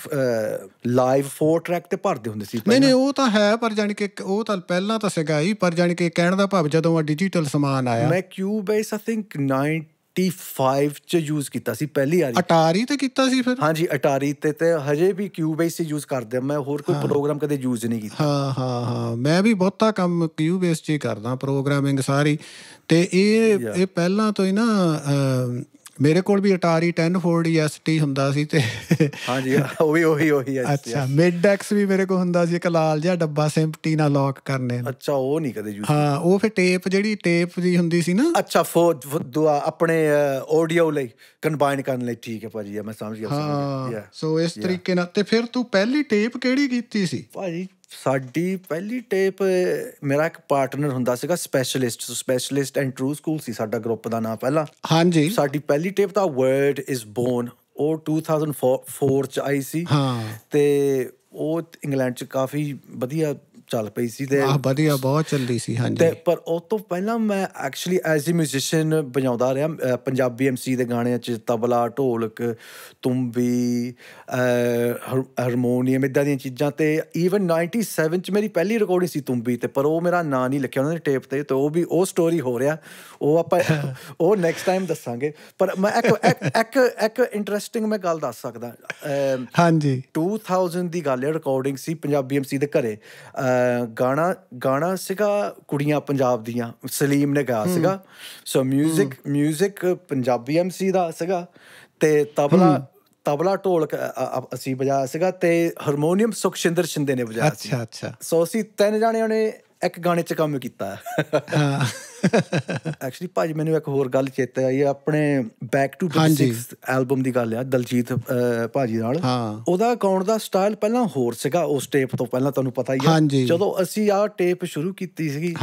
ਲਾਈਵ 4 ਟਰੈਕ ਤੇ ਭਰਦੇ ਹੁੰਦੇ ਸੀ ਨਹੀਂ ਨਹੀਂ ਉਹ ਤਾਂ ਹੈ ਪਰ ਜਾਨੀ ਕਿ ਉਹ ਤਾਂ ਪਹਿਲਾਂ ਤਾਂ ਸੀਗਾ ਹੀ ਪਰ ਜਾਨੀ ਕਿ ਕਹਿਣ ਦਾ ਭਾਵ ਜਦੋਂ ਆ ਡਿਜੀਟਲ ਸਮਾਨ ਆਇਆ ਮੈਂ ਕਿਊ ਬੇਸ ਆਈ ਥਿੰਕ 90 85 ਚ ਯੂਜ਼ ਕੀਤਾ ਸੀ ਪਹਿਲੀ ਵਾਰੀ ਅਟਾਰੀ ਤੇ ਕੀਤਾ ਸੀ ਫਿਰ ਹਾਂਜੀ ਅਟਾਰੀ ਤੇ ਤੇ ਹਜੇ ਵੀ ਕਿਊਬੇਸ ਹੀ ਯੂਜ਼ ਕਰਦੇ ਮੈਂ ਹੋਰ ਕੋਈ ਪ੍ਰੋਗਰਾਮ ਕਦੇ ਯੂਜ਼ ਨਹੀਂ ਕੀਤਾ ਹਾਂ ਹਾਂ ਹਾਂ ਮੈਂ ਵੀ ਬਹੁਤਾ ਕੰਮ ਕਿਊਬੇਸ 'ਚ ਹੀ ਕਰਦਾ ਪ੍ਰੋਗਰਾਮਿੰਗ ਸਾਰੀ ਤੇ ਇਹ ਇਹ ਪਹਿਲਾਂ ਤੋਂ ਹੀ ਨਾ ਮੇਰੇ ਕੋਲ ਵੀ Atari 1040 ST ਹੁੰਦਾ ਸੀ ਤੇ ਹਾਂਜੀ ਉਹ ਵੀ ਉਹੀ ਉਹੀ ਹੈ ਅੱਛਾ ਮਿਡੈਕਸ ਵੀ ਮੇਰੇ ਕੋਲ ਹੁੰਦਾ ਸੀ ਇੱਕ ਲਾਲ ਜਿਹਾ ਡੱਬਾ ਸਿੰਪਟੀ ਨਾਲ ਲੌਕ ਕਰਨੇ ਅੱਛਾ ਉਹ ਨਹੀਂ ਕਦੇ ਯੂਜ਼ ਹਾਂ ਉਹ ਫਿਰ ਟੇਪ ਜਿਹੜੀ ਟੇਪ ਦੀ ਹੁੰਦੀ ਸੀ ਨਾ ਅੱਛਾ ਫੋ ਦੁਆ ਆਪਣੇ ਆਡੀਓ ਲਈ ਕੰਬਾਈਨ ਕਰਨ ਲਈ ਠੀਕ ਹੈ ਭਾਜੀ ਮੈਂ ਸਮਝ ਗਿਆ ਹਾਂ ਸੋ ਇਸ ਤਰੀਕੇ ਨਾਲ ਤੇ ਫਿਰ ਤੂੰ ਪਹਿਲੀ ਟੇਪ ਕਿਹੜੀ ਕੀਤੀ ਸੀ ਭਾਜੀ ਸਾਡੀ ਪਹਿਲੀ ਟੇਪ ਮੇਰਾ ਇੱਕ ਪਾਰਟਨਰ ਹੁੰਦਾ ਸੀਗਾ specialist specialist and True School ਸੀ ਸਾਡਾ ਗਰੁੱਪ ਦਾ ਨਾਮ ਪਹਿਲਾਂ ਹਾਂਜੀ ਸਾਡੀ ਪਹਿਲੀ ਟੇਪ ਦਾ ਵਰਡ ਇਜ਼ ਬੋਨ ਉਹ 2004 ਚ ਆਈ ਸੀ ਹਾਂ ਤੇ ਉਹ ਇੰਗਲੈਂਡ ਚ ਕਾਫੀ ਵਧੀਆ ਚੱਲ ਪਈ ਸੀ ਤੇ ਆ ਵਧੀਆ ਬਹੁਤ ਚੱਲਦੀ ਸੀ ਹਾਂਜੀ ਤੇ ਪਰ ਉਸ ਤੋਂ ਪਹਿਲਾਂ ਮੈਂ ਐਕਚੁਅਲੀ ਐਜ਼ ਅ ਮਿਊਜ਼ੀਸ਼ੀਅਨ ਵਜਾਉਂਦਾ ਰਿਹਾ ਪੰਜਾਬੀ ਐਮਸੀ ਦੇ ਗਾਣਿਆਂ 'ਚ ਤਬਲਾ ਢੋਲਕ ਤੁੰਬੀ ਹਾਰਮੋਨੀਅਮ ਇਦਾਂ ਦੀਆਂ ਚੀਜ਼ਾਂ ਤੇ ਈਵਨ 97 'ਚ ਮੇਰੀ ਪਹਿਲੀ ਰਿਕਾਰਡਿੰਗ ਸੀ ਤੁੰਬੀ ਤੇ ਪਰ ਉਹ ਮੇਰਾ ਨਾਂ ਨਹੀਂ ਲਿਖਿਆ ਉਹਨਾਂ ਨੇ ਟੇਪ ਤੇ ਤੇ ਉਹ ਵੀ ਉਹ ਸਟੋਰੀ ਹੋ ਰਿਹਾ ਉਹ ਆਪਾਂ ਉਹ ਨੈਕਸਟ ਟਾਈਮ ਦੱਸਾਂਗੇ ਪਰ ਮੈਂ ਇੱਕ ਇੱਕ ਇੱਕ ਇੰਟਰਸਟਿੰਗ ਮੈਂ ਗੱਲ ਦੱਸ ਸਕਦਾ ਹਾਂਜੀ 2000 ਦੀ ਗੱਲ ਹੈ ਰਿਕਾਰਡਿੰਗ ਸੀ ਪੰਜਾਬੀ ਐਮਸੀ ਦੇ ਘਰੇ ਗਾਣਾ ਗਾਣਾ ਸੀਗਾ ਕੁੜੀਆਂ ਪੰਜਾਬ ਦੀਆਂ ਸਲੀਮ ਨੇ ਗਾਇਆ ਸੀਗਾ ਸੋ 뮤직 뮤직 ਪੰਜਾਬੀ ਐਮਸੀ ਦਾ ਸੀਗਾ ਤੇ ਤਬਲਾ ਤਬਲਾ ਢੋਲ ਅਸੀਂ ਵਜਾਇਆ ਸੀਗਾ ਤੇ ਹਾਰਮੋਨੀਅਮ ਸੁਖਸ਼ਿੰਦਰ ਸ਼ਿੰਦੇ ਨੇ ਵਜਾਇਆ ਸੀ ਅੱਛਾ ਅੱਛਾ ਸੋ ਅਸੀਂ ਤਿੰਨ ਜਾਣੇ ਉਹਨੇ ਇੱਕ ਗਾਣੇ 'ਚ ਕੰਮ ਕੀਤਾ ਹਾਂ ਐਕਚੁਅਲੀ ਭਾਜੀ ਮੈਨੂੰ ਇੱਕ ਹੋਰ ਗੱਲ ਚੇਤੇ ਆਈ ਹੈ ਆਪਣੇ ਬੈਕ ਟੂ 6th ਐਲਬਮ ਦੀ ਗੱਲ ਆ ਦਲਜੀਤ ਭਾਜੀ ਨਾਲ ਹਾਂ ਉਹਦਾ ਗਾਉਣ ਦਾ ਸਟਾਈਲ ਪਹਿਲਾਂ ਹੋਰ ਸੀਗਾ ਉਸ ਟੇਪ ਤੋਂ ਪਹਿਲਾਂ ਤੁਹਾਨੂੰ ਪਤਾ ਹੀ ਆ ਜਦੋਂ ਅਸੀਂ ਆ ਟੇਪ ਸ਼ੁਰੂ ਕੀਤੀ ਸੀਗੀ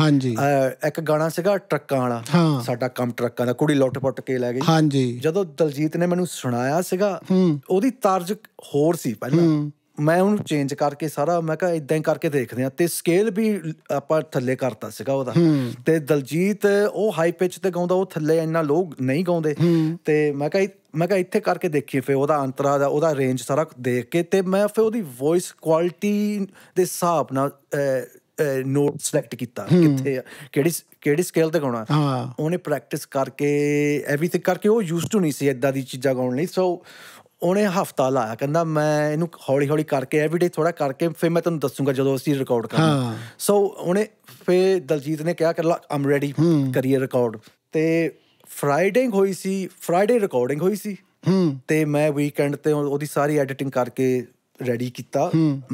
ਇੱਕ ਗਾਣਾ ਸੀਗਾ ਟਰੱਕਾਂ ਵਾਲਾ ਸਾਡਾ ਕੰਮ ਟਰੱਕਾਂ ਦਾ ਕੁੜੀ ਲੁੱਟ ਪੁੱਟ ਕੇ ਲੈ ਗਈ ਜਦੋਂ ਦਲਜੀਤ ਨੇ ਮੈਨੂੰ ਸੁਣਾਇਆ ਸੀਗਾ ਉਹਦੀ ਤਰਜ ਹੋਰ ਸੀ ਪਹਿਲਾਂ ਮੈਂ ਉਹਨੂੰ ਚੇਂਜ ਕਰਕੇ ਸਾਰਾ ਮੈਂ ਕਿਹਾ ਇਦਾਂ ਹੀ ਕਰਕੇ ਦੇਖਦੇ ਆ ਤੇ ਸਕੇਲ ਵੀ ਆਪਾਂ ਥੱਲੇ ਕਰਤਾ ਸੀਗਾ ਉਹਦਾ ਤੇ ਦਲਜੀਤ ਉਹ ਹਾਈ ਪਿਚ ਤੇ ਗਾਉਂਦਾ ਉਹ ਥੱਲੇ ਇੰਨਾ ਲੋਕ ਨਹੀਂ ਗਾਉਂਦੇ ਤੇ ਮੈਂ ਕਿਹਾ ਮੈਂ ਕਿਹਾ ਇੱਥੇ ਕਰਕੇ ਦੇਖੀਏ ਫੇ ਉਹਦਾ ਅੰਤਰਾ ਦਾ ਉਹਦਾ ਰੇਂਜ ਸਾਰਾ ਦੇਖ ਕੇ ਤੇ ਮੈਂ ਫੇ ਉਹਦੀ ਵੌਇਸ ਕੁਆਲਿਟੀ ਦੇ ਹਿਸਾਬ ਨਾਲ ਨੋਟ ਸਿਲੈਕਟ ਕੀਤਾ ਕਿੱਥੇ ਕਿਹੜੀ ਕਿਹੜੀ ਸਕੇਲ ਤੇ ਗਾਉਣਾ ਉਹਨੇ ਪ੍ਰੈਕਟਿਸ ਕਰਕੇ ਐਵਰੀਥਿੰਗ ਕਰਕੇ ਉਹ ਯੂਸਡ ਟੂ ਨਹੀਂ ਸੀ ਇਦਾਂ ਦੀ ਚੀਜ਼ਾਂ ਗਾਉਣ ਲਈ ਸੋ ਉਹਨੇ ਹਫਤਾ ਲਾਇਆ ਕਹਿੰਦਾ ਮੈਂ ਇਹਨੂੰ ਹੌਲੀ ਹੌਲੀ ਕਰਕੇ ਐਵਰੀਡੇ ਥੋੜਾ ਕਰਕੇ ਫਿਰ ਮੈਂ ਤੁਹਾਨੂੰ ਦੱਸੂਗਾ ਜਦੋਂ ਅਸੀਂ ਰਿਕਾਰਡ ਕਰਾਂਗੇ ਸੋ ਉਹਨੇ ਫੇ ਦਲਜੀਤ ਨੇ ਕਿਹਾ ਕਿ ਆਮ ਰੈਡੀ ਕਰੀਏ ਰਿਕਾਰਡ ਤੇ ਫਰਾਈਡੇ ਹੋਈ ਸੀ ਫਰਾਈਡੇ ਰਿਕਾਰਡਿੰਗ ਹੋਈ ਸੀ ਤੇ ਮੈਂ ਵੀਕਐਂਡ ਤੇ ਉਹਦੀ ਸਾਰੀ ਐਡੀਟਿੰਗ ਕਰਕੇ ਰੈਡੀ ਕੀਤਾ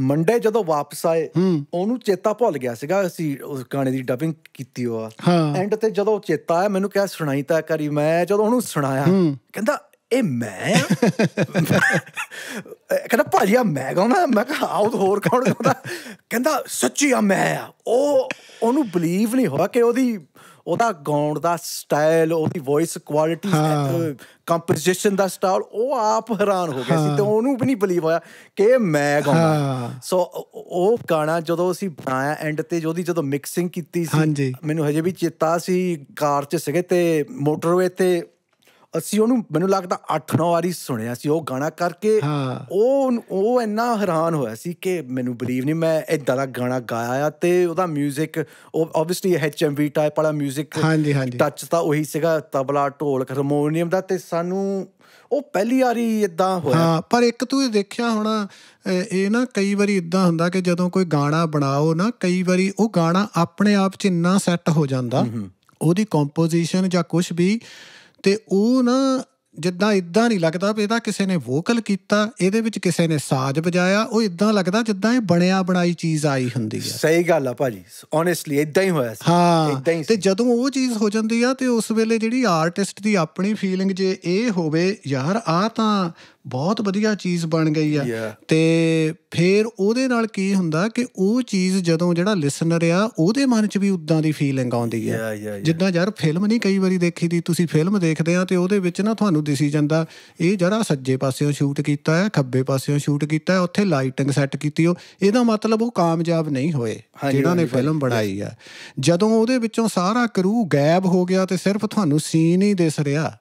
ਮੰਡੇ ਜਦੋਂ ਵਾਪਸ ਆਏ ਉਹਨੂੰ ਚੇਤਾ ਭੁੱਲ ਗਿਆ ਸੀਗਾ ਅਸੀਂ ਉਸ ਗਾਣੇ ਦੀ ਡਬਿੰਗ ਕੀਤੀ ਹੋਆ ਐਂਡ ਤੇ ਜਦੋਂ ਚੇਤਾ ਆਇਆ ਮੈਨੂੰ ਕਿਹਾ ਸੁਣਾਈ ਤਾਂ ਕਰੀ ਮੈਂ ਜਦੋਂ ਉਹਨੂੰ ਸੁਣਾਇਆ ਕਹਿੰਦਾ ਇਹ ਮੈਂ ਕਹਿੰਦਾ ਭਾਜੀ ਆ ਮੈਂ ਕਹਿੰਦਾ ਮੈਂ ਕਿਹਾ ਆਉ ਹੋਰ ਕੌਣ ਕਹਿੰਦਾ ਕਹਿੰਦਾ ਸੱਚੀ ਆ ਮੈਂ ਆ ਉਹ ਉਹਨੂੰ ਬਲੀਵ ਨਹੀਂ ਹੋਇਆ ਕਿ ਉਹਦੀ ਉਹਦਾ ਗਾਉਣ ਦਾ ਸਟਾਈਲ ਉਹਦੀ ਵੌਇਸ ਕੁਆਲਿਟੀ ਕੰਪੋਜੀਸ਼ਨ ਦਾ ਸਟਾਈਲ ਉਹ ਆਪ ਹੈਰਾਨ ਹੋ ਗਿਆ ਸੀ ਤੇ ਉਹਨੂੰ ਵੀ ਨਹੀਂ ਬਲੀਵ ਹੋਇਆ ਕਿ ਮੈਂ ਗਾਉਂਦਾ ਸੋ ਉਹ ਗਾਣਾ ਜਦੋਂ ਅਸੀਂ ਬਣਾਇਆ ਐਂਡ ਤੇ ਜੋਦੀ ਜਦੋਂ ਮਿਕਸਿੰਗ ਕੀਤੀ ਸੀ ਮੈਨੂੰ ਹਜੇ ਵੀ ਚੇਤਾ ਸੀ ਕਾਰ 'ਚ ਸੀਗੇ ਤੇ ਮੋਟਰਵੇ ਤੇ ਅਸੀਂ ਉਹਨੂੰ ਮੈਨੂੰ ਲੱਗਦਾ 8-9 ਵਾਰੀ ਸੁਣਿਆ ਸੀ ਉਹ ਗਾਣਾ ਕਰਕੇ ਉਹ ਉਹ ਇੰਨਾ ਹੈਰਾਨ ਹੋਇਆ ਸੀ ਕਿ ਮੈਨੂੰ ਬਲੀਵ ਨਹੀਂ ਮੈਂ ਇਦਾਂ ਦਾ ਗਾਣਾ ਗਾਇਆ ਆ ਤੇ ਉਹਦਾ 뮤직 ਉਹ ਆਬਵੀਅਸਲੀ ਐਚਐਮਵੀ ਟਾਈਪ ਵਾਲਾ 뮤직 ਹਾਂਜੀ ਹਾਂਜੀ ਟੱਚ ਤਾਂ ਉਹੀ ਸੀਗਾ ਤਬਲਾ ਢੋਲ ਹਰਮੋਨੀਅਮ ਦਾ ਤੇ ਸਾਨੂੰ ਉਹ ਪਹਿਲੀ ਵਾਰੀ ਇਦਾਂ ਹੋਇਆ ਹਾਂ ਪਰ ਇੱਕ ਤੂੰ ਦੇਖਿਆ ਹੋਣਾ ਇਹ ਨਾ ਕਈ ਵਾਰੀ ਇਦਾਂ ਹੁੰਦਾ ਕਿ ਜਦੋਂ ਕੋਈ ਗਾਣਾ ਬਣਾਓ ਨਾ ਕਈ ਵਾਰੀ ਉਹ ਗਾਣਾ ਆਪਣੇ ਆਪ 'ਚ ਇੰਨਾ ਸੈੱਟ ਹੋ ਜਾਂਦਾ ਉਹਦੀ ਕੰਪੋਜੀਸ਼ਨ ਜਾਂ ਕੁਝ ਵੀ ਤੇ ਉਹ ਨਾ ਜਿੱਦਾਂ ਇਦਾਂ ਨਹੀਂ ਲੱਗਦਾ ਵੀ ਇਹਦਾ ਕਿਸੇ ਨੇ ਵੋਕਲ ਕੀਤਾ ਇਹਦੇ ਵਿੱਚ ਕਿਸੇ ਨੇ ਸਾਜ਼ ਵਜਾਇਆ ਉਹ ਇਦਾਂ ਲੱਗਦਾ ਜਿੱਦਾਂ ਇਹ ਬਣਿਆ ਬਣਾਈ ਚੀਜ਼ ਆਈ ਹੁੰਦੀ ਹੈ ਸਹੀ ਗੱਲ ਆ ਭਾਜੀ ਓਨੈਸਟਲੀ ਇਦਾਂ ਹੀ ਹੋਇਆ ਸੀ ਹਾਂ ਤੇ ਜਦੋਂ ਉਹ ਚੀਜ਼ ਹੋ ਜਾਂਦੀ ਆ ਤੇ ਉਸ ਵੇਲੇ ਜਿਹੜੀ ਆਰਟਿਸਟ ਦੀ ਆਪਣੀ ਫੀਲਿੰਗ ਜੇ ਇਹ ਹੋਵੇ ਯਾਰ ਆ ਤਾਂ ਬਹੁਤ ਵਧੀਆ ਚੀਜ਼ ਬਣ ਗਈ ਆ ਤੇ ਫਿਰ ਉਹਦੇ ਨਾਲ ਕੀ ਹੁੰਦਾ ਕਿ ਉਹ ਚੀਜ਼ ਜਦੋਂ ਜਿਹੜਾ ਲਿਸਨਰ ਆ ਉਹਦੇ ਮਨ 'ਚ ਵੀ ਉਦਾਂ ਦੀ ਫੀਲਿੰਗ ਆਉਂਦੀ ਆ ਜਿੱਦਾਂ ਯਾਰ ਫਿਲਮ ਨਹੀਂ ਕਈ ਵਾਰੀ ਦੇਖੀ ਦੀ ਤੁਸੀਂ ਫਿਲਮ ਦੇਖਦੇ ਆ ਤੇ ਉਹਦੇ ਵਿੱਚ ਨਾ ਤੁਹਾਨੂੰ ਦਿਸੀ ਜਾਂਦਾ ਇਹ ਜਰਾ ਸੱਜੇ ਪਾਸਿਓਂ ਸ਼ੂਟ ਕੀਤਾ ਹੈ ਖੱਬੇ ਪਾਸਿਓਂ ਸ਼ੂਟ ਕੀਤਾ ਹੈ ਉੱਥੇ ਲਾਈਟਿੰਗ ਸੈੱਟ ਕੀਤੀ ਹੋ ਇਹਦਾ ਮਤਲਬ ਉਹ ਕਾਮਯਾਬ ਨਹੀਂ ਹੋਏ ਜਿਨ੍ਹਾਂ ਨੇ ਫਿਲਮ ਬਣਾਈ ਆ ਜਦੋਂ ਉਹਦੇ ਵਿੱਚੋਂ ਸਾਰਾ ਕਰੂ ਗਾਇਬ ਹੋ ਗਿਆ ਤੇ ਸਿਰਫ ਤੁਹਾਨੂੰ ਸੀਨ ਹੀ ਦਿਸ ਰਿਹਾ